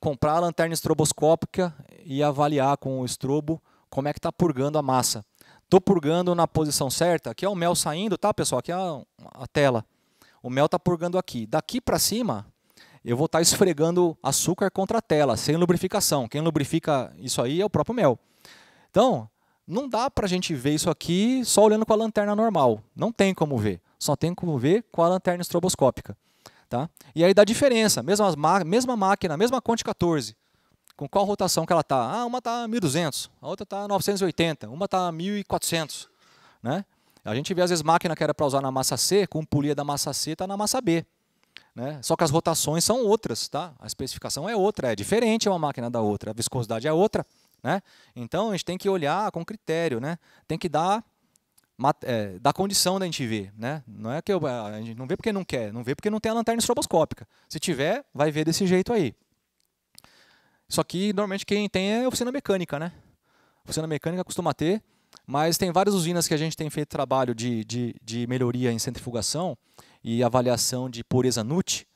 Comprar a lanterna estroboscópica e avaliar com o estrobo como é que está purgando a massa. Estou purgando na posição certa. Aqui é o mel saindo, tá, pessoal? Aqui é a, a tela. O mel está purgando aqui. Daqui para cima, eu vou estar esfregando açúcar contra a tela, sem lubrificação. Quem lubrifica isso aí é o próprio mel. Então, não dá para a gente ver isso aqui só olhando com a lanterna normal. Não tem como ver. Só tem como ver com a lanterna estroboscópica. Tá? E aí dá diferença. Mesma, mesma máquina, mesma Conte 14. Com qual rotação que ela está? Ah, uma está 1200, a outra está 980, uma está 1400. Né? A gente vê às vezes máquina que era para usar na massa C, com polia da massa C está na massa B. Né? Só que as rotações são outras, tá? A especificação é outra, é diferente é uma máquina da outra, a viscosidade é outra, né? Então a gente tem que olhar com critério, né? Tem que dar é, da condição da gente ver, né? Não é que eu, a gente não vê porque não quer, não vê porque não tem a lanterna estroboscópica. Se tiver, vai ver desse jeito aí. Só que normalmente quem tem é oficina mecânica, né? Oficina mecânica costuma ter, mas tem várias usinas que a gente tem feito trabalho de, de, de melhoria em centrifugação e avaliação de pureza NUT,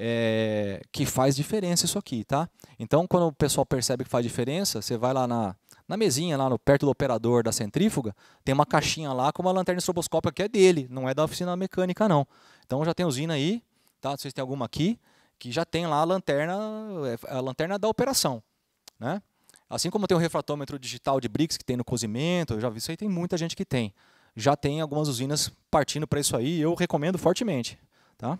é, que faz diferença isso aqui, tá? Então, quando o pessoal percebe que faz diferença, você vai lá na, na mesinha, lá no, perto do operador da centrífuga, tem uma caixinha lá com uma lanterna estroboscópica que é dele, não é da oficina mecânica, não. Então, já tem usina aí, tá? Vocês tem alguma aqui, que já tem lá a lanterna, é, a lanterna da operação, né? Assim como tem o refratômetro digital de BRICS que tem no cozimento, eu já vi isso aí, tem muita gente que tem já tem algumas usinas partindo para isso aí e eu recomendo fortemente. Tá?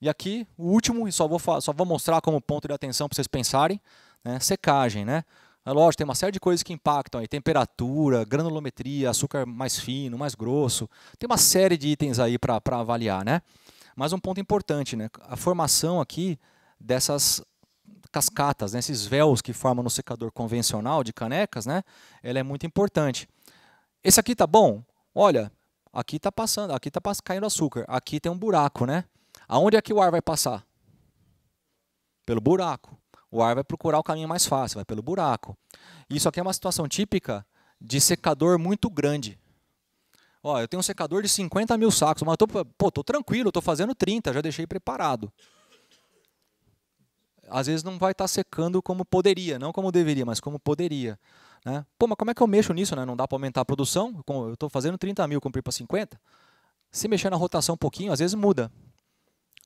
E aqui, o último, e só vou, só vou mostrar como ponto de atenção para vocês pensarem, né? secagem. Né? É lógico, tem uma série de coisas que impactam aí, temperatura, granulometria, açúcar mais fino, mais grosso. Tem uma série de itens aí para avaliar, né? Mas um ponto importante, né? A formação aqui dessas cascatas, né, esses véus que formam no secador convencional de canecas, né, ela é muito importante. Esse aqui tá bom? Olha, aqui tá passando, aqui tá caindo açúcar, aqui tem um buraco, né? Aonde é que o ar vai passar? Pelo buraco. O ar vai procurar o caminho mais fácil, vai pelo buraco. Isso aqui é uma situação típica de secador muito grande. Ó, eu tenho um secador de 50 mil sacos, mas eu tô, pô, tô tranquilo, tô fazendo 30, já deixei preparado às vezes não vai estar tá secando como poderia, não como deveria, mas como poderia. Né? Pô, mas como é que eu mexo nisso? Né? Não dá para aumentar a produção? Eu estou fazendo 30 mil, comprei para 50. Se mexer na rotação um pouquinho, às vezes muda.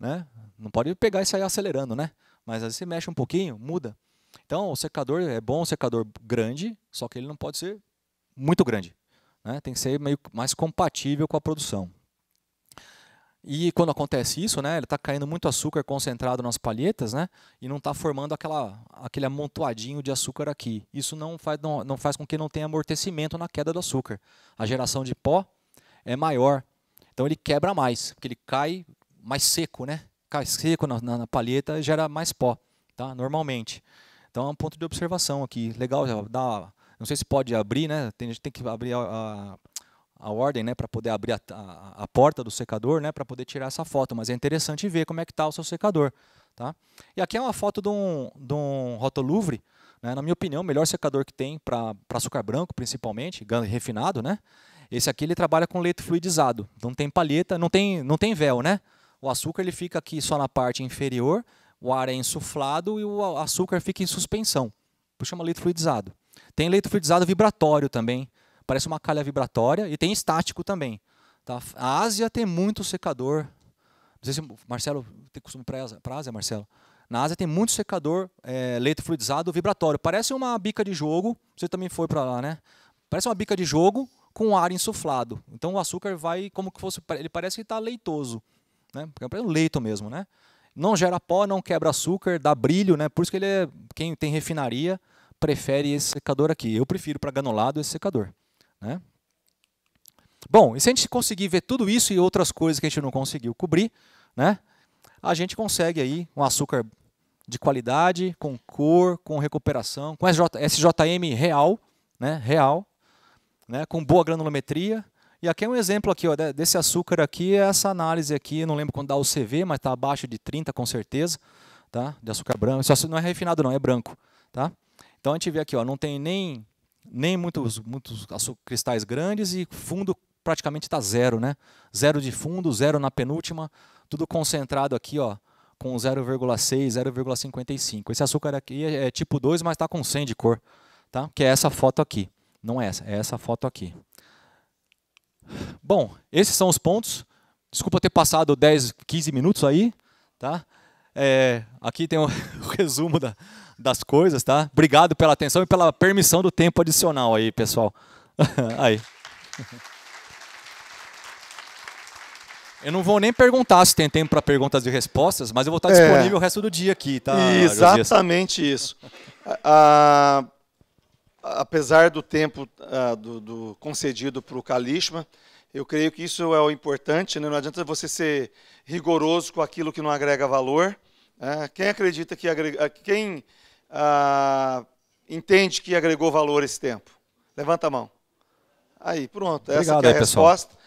Né? Não pode pegar e sair acelerando, né? Mas às vezes você mexe um pouquinho, muda. Então, o secador é bom, um secador grande, só que ele não pode ser muito grande. Né? Tem que ser meio mais compatível com a produção. E quando acontece isso, né, ele está caindo muito açúcar concentrado nas palhetas, né, e não está formando aquela, aquele amontoadinho de açúcar aqui. Isso não faz, não, não faz com que não tenha amortecimento na queda do açúcar. A geração de pó é maior, então ele quebra mais, porque ele cai mais seco, né? Cai seco na, na, na palheta e gera mais pó, tá? Normalmente. Então é um ponto de observação aqui. Legal, dá, não sei se pode abrir, né? Tem, tem que abrir a, a a ordem né, para poder abrir a, a, a, porta do secador né, para poder tirar essa foto, mas é interessante ver como é que está o seu secador. Tá? E aqui é uma foto de um, de um Rotoluvre, né, na minha opinião, o melhor secador que tem para açúcar branco, principalmente, refinado. Né? Esse aqui ele trabalha com leito fluidizado, não tem palheta, não tem, não tem véu. Né? O açúcar ele fica aqui só na parte inferior, o ar é insuflado e o açúcar fica em suspensão. Chama leito fluidizado. Tem leito fluidizado vibratório também, parece uma calha vibratória e tem estático também. Tá? A Ásia tem muito secador. Não sei se Marcelo tem costume para a Ásia, Marcelo. Na Ásia tem muito secador é, leito fluidizado vibratório. Parece uma bica de jogo. Você também foi para lá, né? Parece uma bica de jogo com ar insuflado. Então o açúcar vai como que fosse. Ele parece que está leitoso. Né? Porque é um leito mesmo, né? Não gera pó, não quebra açúcar, dá brilho, né? Por isso que ele é. Quem tem refinaria prefere esse secador aqui. Eu prefiro para granulado esse secador. Né? Bom, e se a gente conseguir ver tudo isso e outras coisas que a gente não conseguiu cobrir, né, a gente consegue aí um açúcar de qualidade, com cor, com recuperação, com SJM real, né, real, né, com boa granulometria. E aqui é um exemplo aqui, ó, desse açúcar aqui, é essa análise aqui, não lembro quando dá o CV, mas está abaixo de 30 com certeza, tá? De açúcar branco. Isso não é refinado não, é branco, tá? Então a gente vê aqui, ó, não tem nem nem muitos, muitos cristais grandes e fundo praticamente está zero, né? Zero de fundo, zero na penúltima, tudo concentrado aqui, ó, com 0,6, 0,55. Esse açúcar aqui é, é tipo 2, mas está com 100 de cor, tá? Que é essa foto aqui. Não é essa, é essa foto aqui. Bom, esses são os pontos. Desculpa ter passado 10, 15 minutos aí, tá? É, aqui tem o, o resumo da, das coisas, tá? Obrigado pela atenção e pela permissão do tempo adicional aí, pessoal. aí. Eu não vou nem perguntar se tem tempo para perguntas e respostas, mas eu vou estar é. disponível é. o resto do dia aqui, tá? Exatamente Josias? isso. apesar do tempo ah, do, do, concedido para o Kalishma, eu creio que isso é o importante, né? não adianta você ser rigoroso com aquilo que não agrega valor. Né? Quem acredita que agrega, ah, quem ah, entende que agregou valor esse tempo? Levanta a mão. Aí, pronto. Obrigado, essa é a aí, resposta. Pessoal.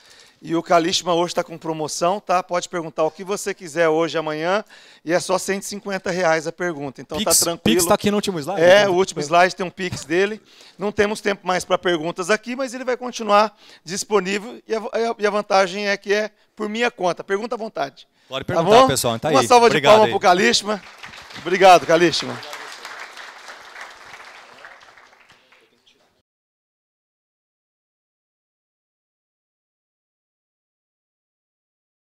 E o Kalishma hoje está com promoção, tá? Pode perguntar o que você quiser hoje, amanhã, e é só 150 reais a pergunta. Então tá Pix, tá tranquilo. Pix está aqui no último slide. É, o último slide tem um Pix dele. Não temos tempo mais para perguntas aqui, mas ele vai continuar disponível. E a, e a, vantagem é que é por minha conta. Pergunta à vontade. Pode perguntar, tá pessoal. Então tá Uma aí. salva Obrigado de palmas para o Kalishma. Obrigado, Calishma.